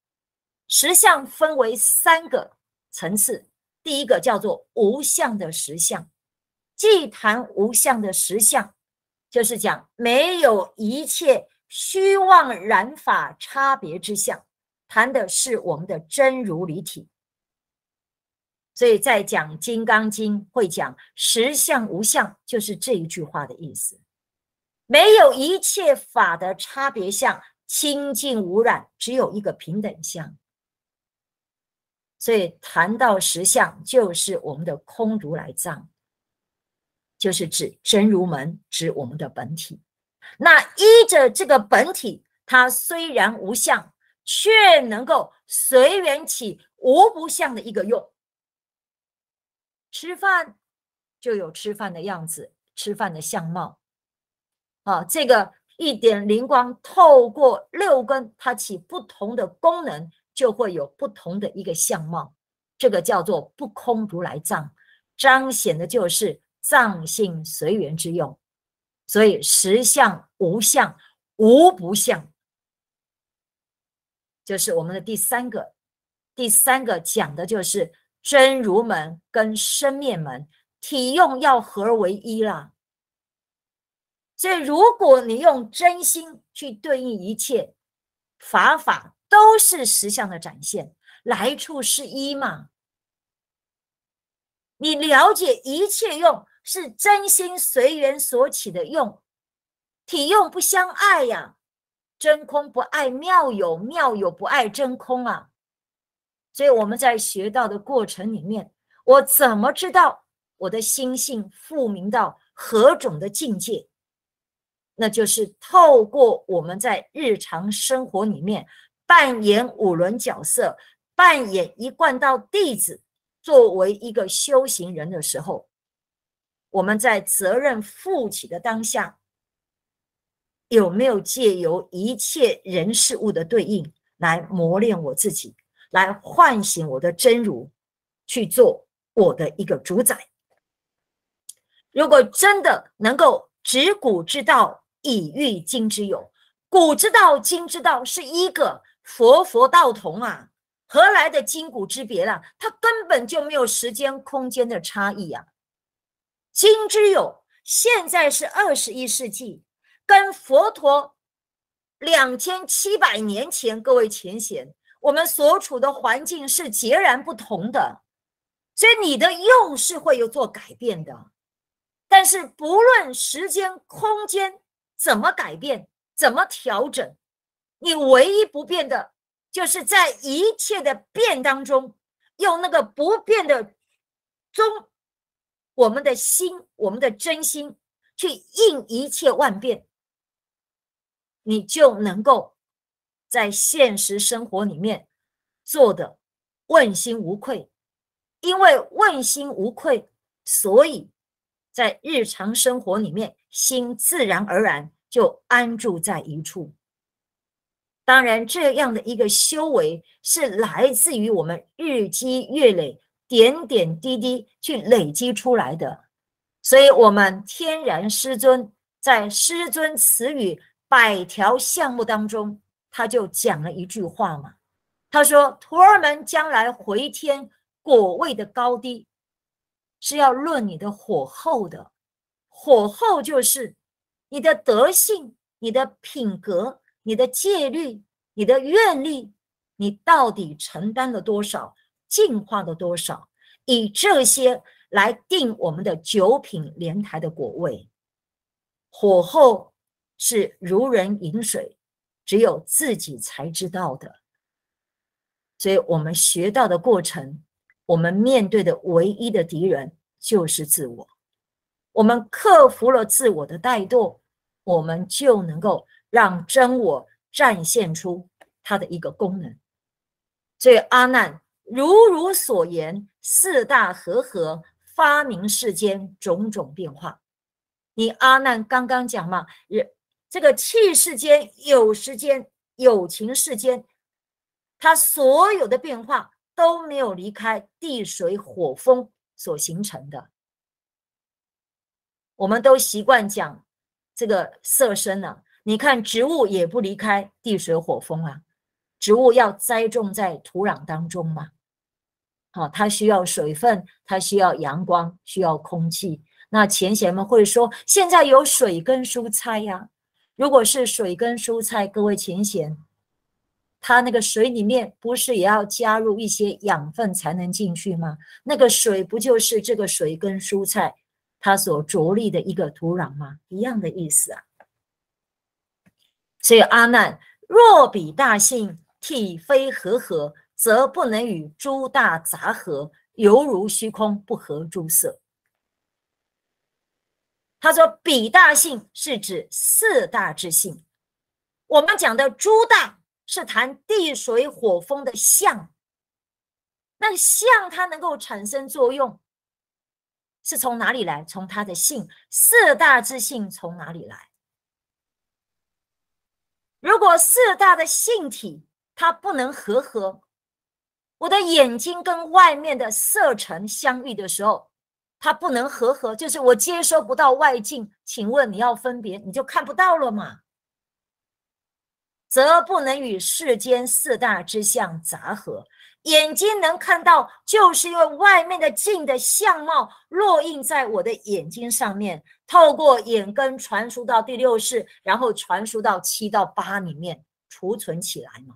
实相分为三个层次，第一个叫做无相的实相，即谈无相的实相，就是讲没有一切虚妄染法差别之相，谈的是我们的真如理体。所以在讲《金刚经》会讲实相无相，就是这一句话的意思。没有一切法的差别相，清净无染，只有一个平等相。所以谈到实相，就是我们的空如来藏，就是指真如门，指我们的本体。那依着这个本体，它虽然无相，却能够随缘起无不相的一个用。吃饭就有吃饭的样子，吃饭的相貌。啊，这个一点灵光透过六根，它起不同的功能，就会有不同的一个相貌。这个叫做不空如来藏，彰显的就是藏性随缘之用。所以实相无相，无不相，就是我们的第三个，第三个讲的就是真如门跟生灭门体用要合而为一了。所以，如果你用真心去对应一切法法，都是实相的展现，来处是一嘛？你了解一切用是真心随缘所起的用，体用不相爱呀，真空不爱妙有，妙有不爱真空啊。所以我们在学到的过程里面，我怎么知道我的心性复明到何种的境界？那就是透过我们在日常生活里面扮演五轮角色，扮演一贯道弟子，作为一个修行人的时候，我们在责任负起的当下，有没有借由一切人事物的对应来磨练我自己，来唤醒我的真如，去做我的一个主宰？如果真的能够执古之道，以欲今之有，古之道，今之道是一个佛佛道同啊，何来的今古之别了？它根本就没有时间、空间的差异呀。今之有，现在是二十一世纪，跟佛陀两千七百年前，各位前贤，我们所处的环境是截然不同的，所以你的用是会有做改变的。但是不论时间、空间。怎么改变？怎么调整？你唯一不变的，就是在一切的变当中，用那个不变的中，我们的心，我们的真心，去应一切万变，你就能够在现实生活里面做的问心无愧。因为问心无愧，所以在日常生活里面。心自然而然就安住在一处。当然，这样的一个修为是来自于我们日积月累、点点滴滴去累积出来的。所以，我们天然师尊在师尊词语百条项目当中，他就讲了一句话嘛。他说：“徒儿们，将来回天果位的高低，是要论你的火候的。”火候就是你的德性、你的品格、你的戒律、你的愿力，你到底承担了多少、净化了多少，以这些来定我们的九品莲台的果位。火候是如人饮水，只有自己才知道的。所以我们学到的过程，我们面对的唯一的敌人就是自我。我们克服了自我的怠惰，我们就能够让真我展现出它的一个功能。所以阿难如如所言，四大和合发明世间种种变化。你阿难刚刚讲嘛，这个气世间、有世间、有情世间，它所有的变化都没有离开地、水、火、风所形成的。我们都习惯讲这个色身了。你看植物也不离开地水火风啊，植物要栽种在土壤当中嘛，好，它需要水分，它需要阳光，需要空气。那前贤们会说，现在有水跟蔬菜呀。如果是水跟蔬菜，各位前贤，它那个水里面不是也要加入一些养分才能进去吗？那个水不就是这个水跟蔬菜？他所着力的一个土壤吗？一样的意思啊。所以阿难，若彼大性体非和合，则不能与诸大杂合，犹如虚空不合诸色。他说，彼大性是指四大之性。我们讲的诸大是谈地水火风的相，那相它能够产生作用。是从哪里来？从他的性四大之性从哪里来？如果四大的性体它不能合合，我的眼睛跟外面的色尘相遇的时候，它不能合合，就是我接收不到外境。请问你要分别，你就看不到了嘛？则不能与世间四大之相杂合。眼睛能看到，就是因为外面的镜的相貌落印在我的眼睛上面，透过眼根传输到第六世，然后传输到七到八里面储存起来嘛。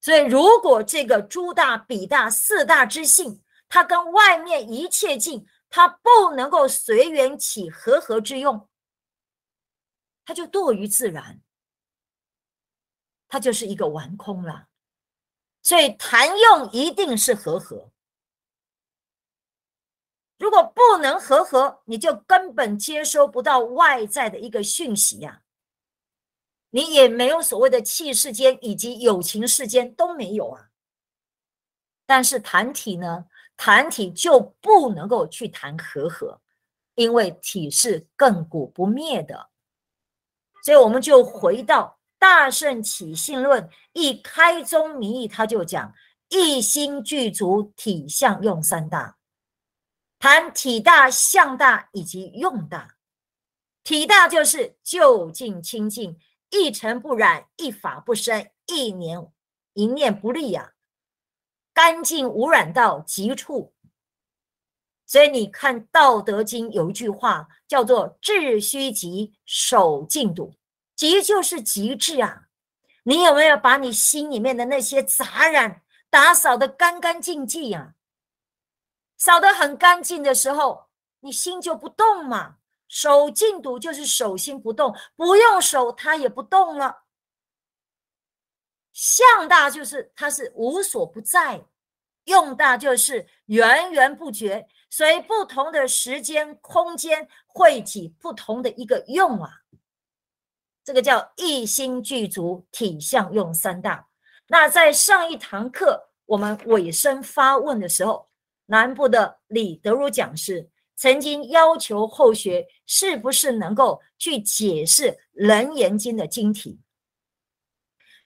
所以，如果这个诸大、比大、四大之性，它跟外面一切境，它不能够随缘起和合之用，它就堕于自然，它就是一个玩空了。所以谈用一定是和合，如果不能和合，你就根本接收不到外在的一个讯息呀，你也没有所谓的气世间以及友情世间都没有啊。但是谈体呢，谈体就不能够去谈和合，因为体是亘古不灭的，所以我们就回到。《大圣起信论》一开宗明义，他就讲：一心具足体、相、用三大，谈体大、相大以及用大。体大就是就近清净，一尘不染，一法不生，一念一念不立呀，干净无染到极处。所以你看，《道德经》有一句话叫做“志虚极，守静笃”。极就是极致啊！你有没有把你心里面的那些杂染打扫的干干净净呀？扫的很干净的时候，你心就不动嘛。手静笃就是手心不动，不用手它也不动了。相大就是它是无所不在，用大就是源源不绝。所以不同的时间、空间汇集不同的一个用啊。这个叫一心具足体相用三大。那在上一堂课我们尾声发问的时候，南部的李德儒讲师曾经要求后学是不是能够去解释《楞严经》的经题。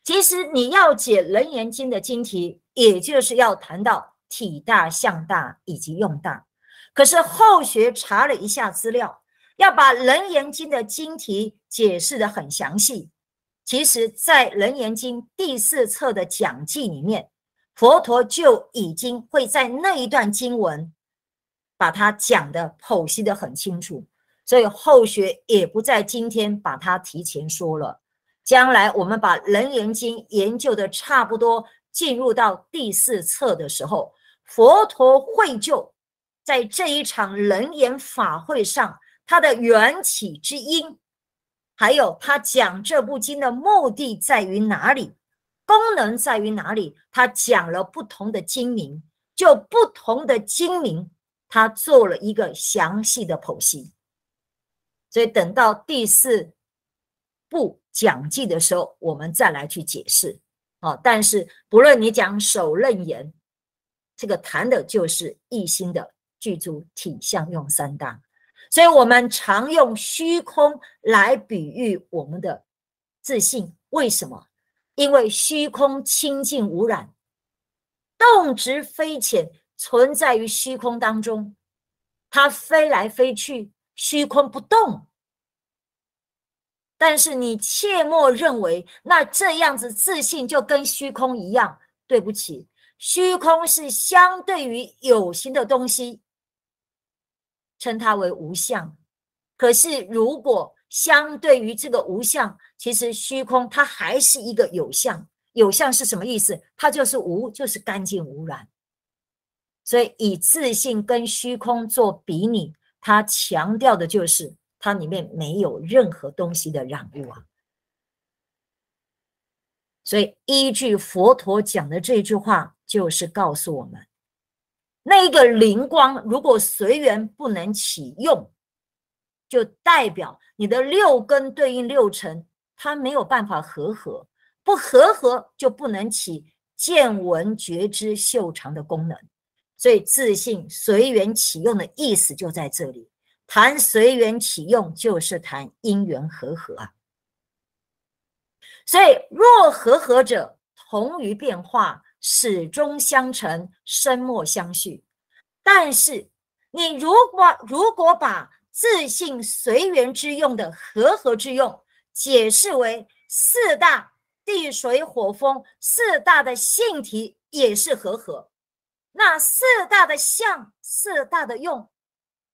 其实你要解《楞严经》的经题，也就是要谈到体大、相大以及用大。可是后学查了一下资料。要把《楞严经》的经题解释的很详细，其实，在《楞严经》第四册的讲记里面，佛陀就已经会在那一段经文把它讲的剖析的很清楚，所以后学也不在今天把它提前说了。将来我们把《楞严经》研究的差不多，进入到第四册的时候，佛陀会就在这一场楞严法会上。它的缘起之因，还有他讲这部经的目的在于哪里，功能在于哪里？他讲了不同的经名，就不同的经名，他做了一个详细的剖析。所以等到第四部讲记的时候，我们再来去解释。啊，但是不论你讲手、论言，这个谈的就是一心的具足体相用三大。所以我们常用虚空来比喻我们的自信，为什么？因为虚空清净无染，动植非浅，存在于虚空当中，它飞来飞去，虚空不动。但是你切莫认为那这样子自信就跟虚空一样，对不起，虚空是相对于有形的东西。称它为无相，可是如果相对于这个无相，其实虚空它还是一个有相。有相是什么意思？它就是无，就是干净无染。所以以自信跟虚空做比拟，它强调的就是它里面没有任何东西的染物啊。所以依据佛陀讲的这句话，就是告诉我们。那一个灵光，如果随缘不能启用，就代表你的六根对应六尘，它没有办法和合，不和合就不能起见闻觉知嗅尝的功能。所以自信随缘启用的意思就在这里，谈随缘启用就是谈因缘和合啊。所以若和合者，同于变化。始终相成，生莫相续。但是，你如果如果把自信随缘之用的和合之用解释为四大地水火风四大的性体也是和合，那四大的相，四大的用，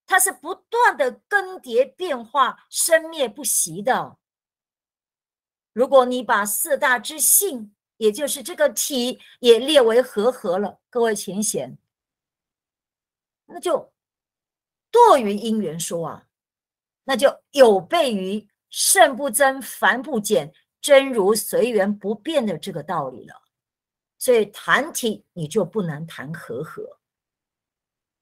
它是不断的更迭变化，生灭不息的。如果你把四大之性，也就是这个体也列为和合了，各位请显。那就堕于因缘说啊，那就有悖于圣不增凡不减，真如随缘不变的这个道理了。所以谈体你就不能谈和合，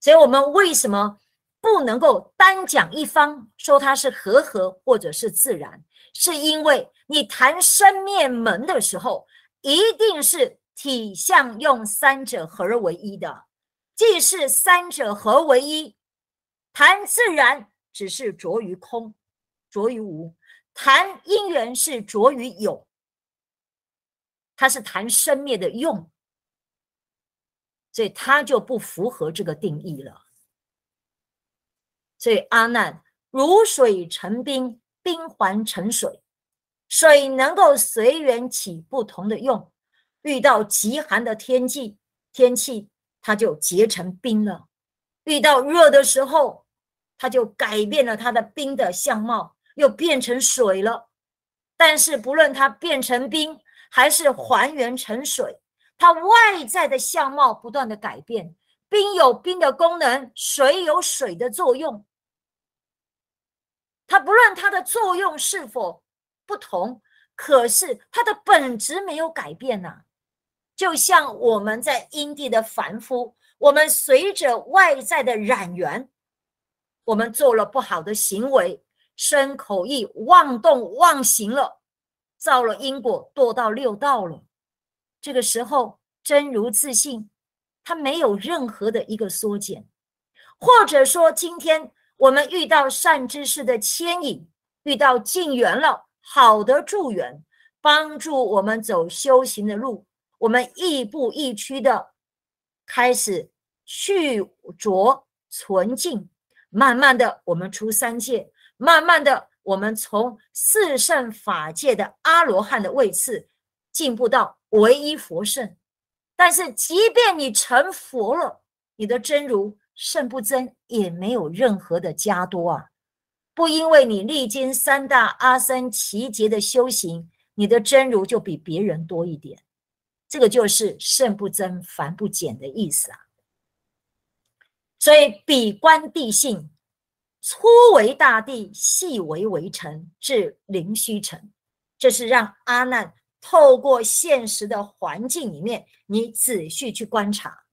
所以我们为什么不能够单讲一方说它是和合或者是自然？是因为你谈生灭门的时候。一定是体相用三者合为一的，既是三者合为一。谈自然只是着于空，着于无；谈因缘是着于有，它是谈生灭的用，所以它就不符合这个定义了。所以阿难，如水成冰，冰还成水。水能够随缘起不同的用，遇到极寒的天气，天气它就结成冰了；遇到热的时候，它就改变了它的冰的相貌，又变成水了。但是不论它变成冰还是还原成水，它外在的相貌不断的改变。冰有冰的功能，水有水的作用。它不论它的作用是否。不同，可是它的本质没有改变呐。就像我们在因地的凡夫，我们随着外在的染缘，我们做了不好的行为，生口意，妄动妄行了，造了因果，堕到六道了。这个时候真如自信，它没有任何的一个缩减，或者说今天我们遇到善知识的牵引，遇到净缘了。好的助缘，帮助我们走修行的路，我们亦步亦趋的开始去浊纯净，慢慢的我们出三界，慢慢的我们从四圣法界的阿罗汉的位次进步到唯一佛圣。但是，即便你成佛了，你的真如圣不增，也没有任何的加多啊。不因为你历经三大阿僧奇劫的修行，你的真如就比别人多一点，这个就是圣不增，凡不减的意思啊。所以，比观地性，粗为大地，细为微尘，至灵虚尘，这是让阿难透过现实的环境里面，你仔细去观察，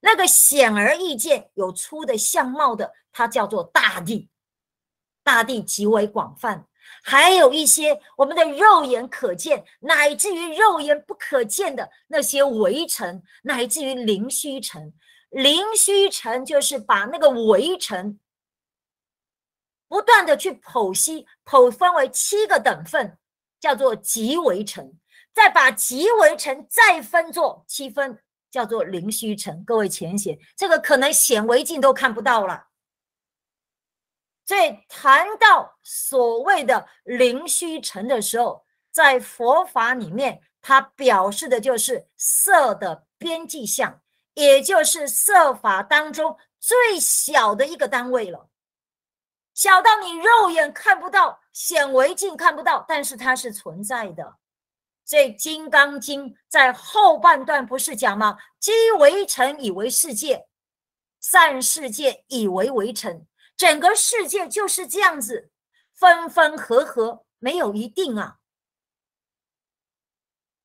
那个显而易见有粗的相貌的，它叫做大地。大地极为广泛，还有一些我们的肉眼可见，乃至于肉眼不可见的那些围城，乃至于灵虚城。灵虚城就是把那个围城不断的去剖析，剖分为七个等份，叫做极围城，再把极围城再分作七分，叫做灵虚城，各位浅显，这个可能显微镜都看不到了。所以谈到所谓的灵虚尘的时候，在佛法里面，它表示的就是色的边际相，也就是色法当中最小的一个单位了，小到你肉眼看不到，显微镜看不到，但是它是存在的。所以《金刚经》在后半段不是讲吗？积为尘，以为世界；善世界，以为为尘。整个世界就是这样子，分分合合没有一定啊。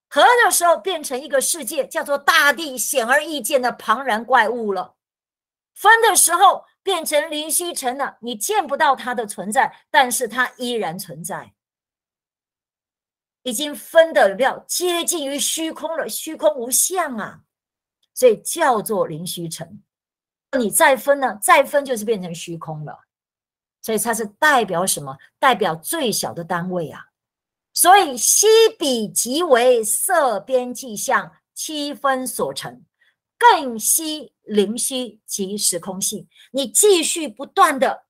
合的时候变成一个世界，叫做大地，显而易见的庞然怪物了；分的时候变成灵虚城了，你见不到它的存在，但是它依然存在，已经分的要接近于虚空了，虚空无相啊，所以叫做灵虚城。你再分呢？再分就是变成虚空了，所以它是代表什么？代表最小的单位啊！所以西比即为色边迹象，七分所成，更西灵虚即时空性。你继续不断的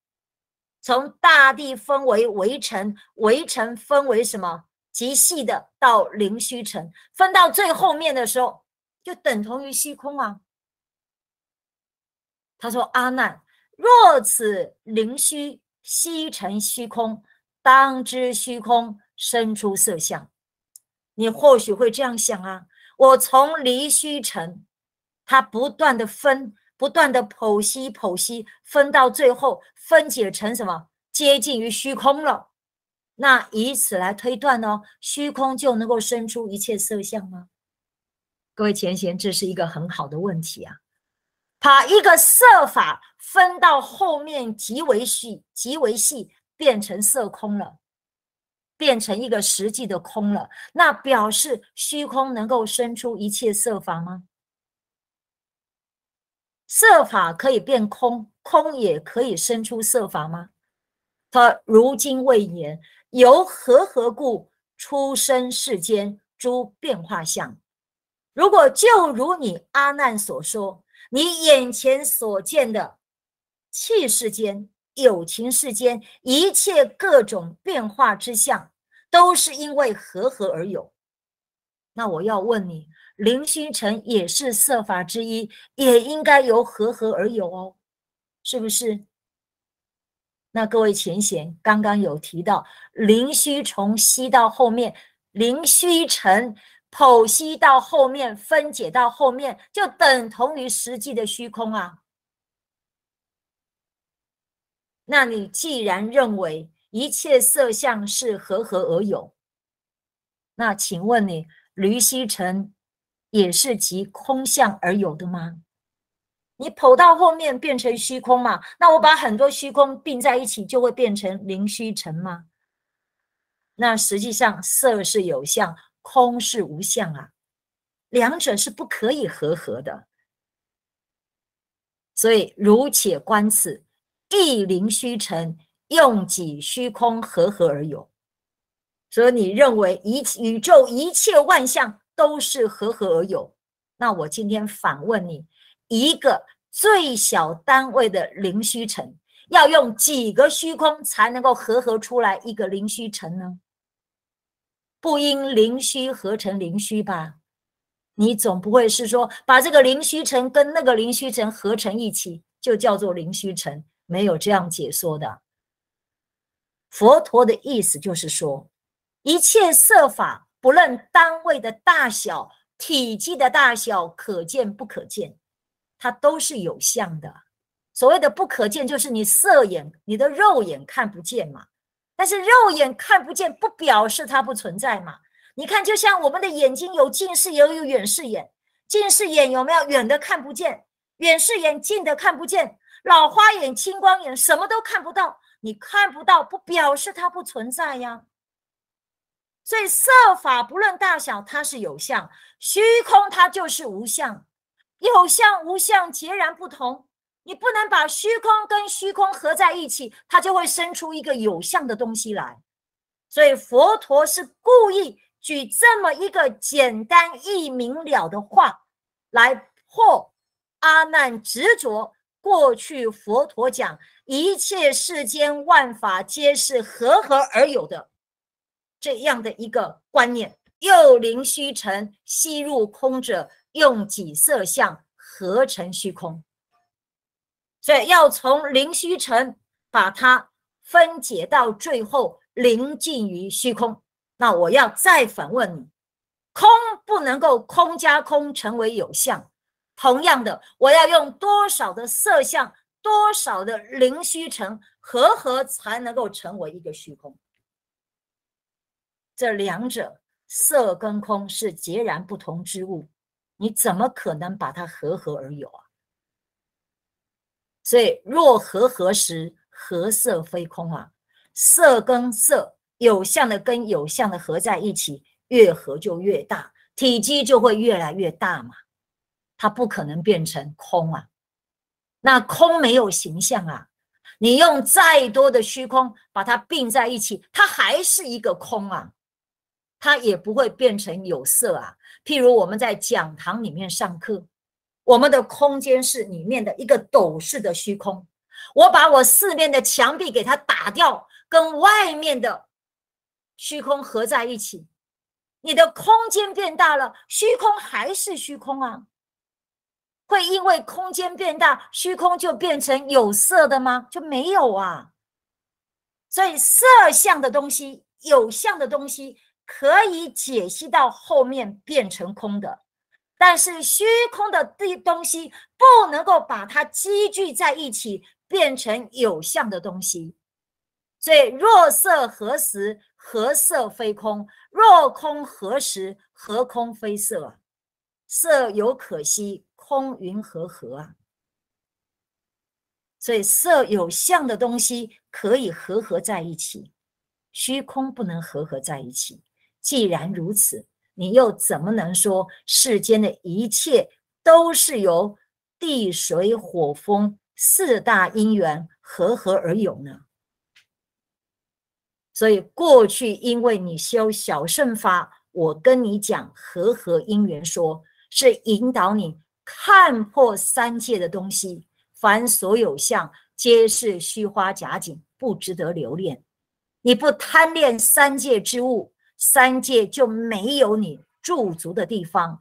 从大地分为围城，围城分为什么？极细的到灵虚城，分到最后面的时候，就等同于虚空啊！他说：“阿难，若此灵虚息成虚空，当知虚空生出色相。”你或许会这样想啊，我从离虚尘，他不断的分，不断的剖析剖析，分到最后分解成什么？接近于虚空了。那以此来推断呢？虚空就能够生出一切色相吗？各位前贤，这是一个很好的问题啊。把一个色法分到后面极为细，极为细，变成色空了，变成一个实际的空了。那表示虚空能够生出一切色法吗？色法可以变空，空也可以生出色法吗？他如今未言，由何何故出生世间诸变化相？如果就如你阿难所说。你眼前所见的气世间、友情世间一切各种变化之相，都是因为和合而有。那我要问你，林须成也是色法之一，也应该由和合而有哦，是不是？那各位前贤刚刚有提到，林须从西到后面，林须成剖析到后面，分解到后面，就等同于实际的虚空啊。那你既然认为一切色相是和合而有，那请问你驴虚尘也是即空相而有的吗？你剖到后面变成虚空嘛？那我把很多虚空并在一起，就会变成零虚尘吗？那实际上色是有相。空是无相啊，两者是不可以合合的。所以如且观此，一灵虚尘用己虚空合合而有？所以你认为一宇宙一切万象都是合合而有？那我今天反问你，一个最小单位的灵虚尘，要用几个虚空才能够合合出来一个灵虚尘呢？不因灵虚合成灵虚吧？你总不会是说把这个灵虚尘跟那个灵虚尘合成一起就叫做灵虚尘？没有这样解说的。佛陀的意思就是说，一切色法，不论单位的大小、体积的大小、可见不可见，它都是有相的。所谓的不可见，就是你色眼、你的肉眼看不见嘛。但是肉眼看不见，不表示它不存在嘛？你看，就像我们的眼睛有近视，也有远视眼。近视眼有没有远的看不见？远视眼近的看不见。老花眼、青光眼什么都看不到。你看不到，不表示它不存在呀。所以色法不论大小，它是有相；虚空它就是无相，有相无相截然不同。你不能把虚空跟虚空合在一起，它就会生出一个有相的东西来。所以佛陀是故意举这么一个简单易明了的话来破阿难执着过去。佛陀讲一切世间万法皆是合合而有的这样的一个观念。又临虚尘吸入空者，用几色相合成虚空。这要从零虚成，把它分解到最后，临近于虚空。那我要再反问你：空不能够空加空成为有相。同样的，我要用多少的色相，多少的零虚成和合才能够成为一个虚空？这两者色跟空是截然不同之物，你怎么可能把它和合而有啊？所以，若合合时，合色非空啊，色跟色有相的跟有相的合在一起，越合就越大，体积就会越来越大嘛。它不可能变成空啊，那空没有形象啊。你用再多的虚空把它并在一起，它还是一个空啊，它也不会变成有色啊。譬如我们在讲堂里面上课。我们的空间是里面的一个斗式的虚空，我把我四面的墙壁给它打掉，跟外面的虚空合在一起，你的空间变大了，虚空还是虚空啊？会因为空间变大，虚空就变成有色的吗？就没有啊。所以色相的东西、有相的东西，可以解析到后面变成空的。但是虚空的地东西不能够把它积聚在一起，变成有相的东西。所以，若色何时何色非空？若空何时何空非色？色有可惜，空云何合？所以，色有相的东西可以合合在一起，虚空不能合合在一起。既然如此。你又怎么能说世间的一切都是由地水火风四大因缘和合而有呢？所以过去因为你修小圣法，我跟你讲和合因缘说是引导你看破三界的东西，凡所有相皆是虚花假景，不值得留恋。你不贪恋三界之物。三界就没有你驻足的地方，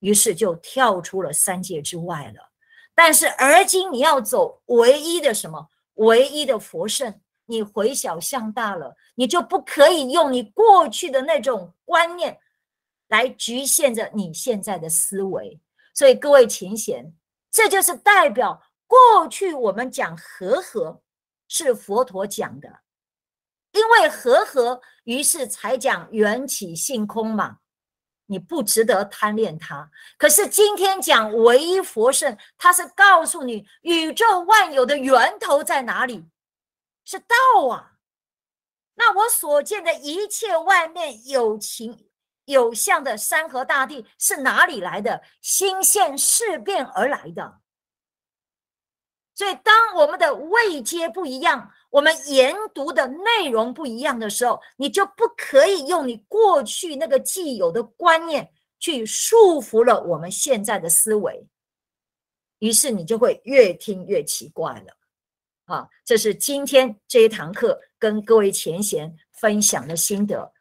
于是就跳出了三界之外了。但是而今你要走唯一的什么？唯一的佛圣，你回小向大了，你就不可以用你过去的那种观念来局限着你现在的思维。所以各位琴贤，这就是代表过去我们讲和合是佛陀讲的。因为和合，于是才讲缘起性空嘛。你不值得贪恋它。可是今天讲唯一佛圣，他是告诉你宇宙万有的源头在哪里？是道啊。那我所见的一切外面有情有相的山河大地是哪里来的？心现事变而来的。所以当我们的位阶不一样。我们研读的内容不一样的时候，你就不可以用你过去那个既有的观念去束缚了我们现在的思维，于是你就会越听越奇怪了。啊，这是今天这一堂课跟各位前贤分享的心得。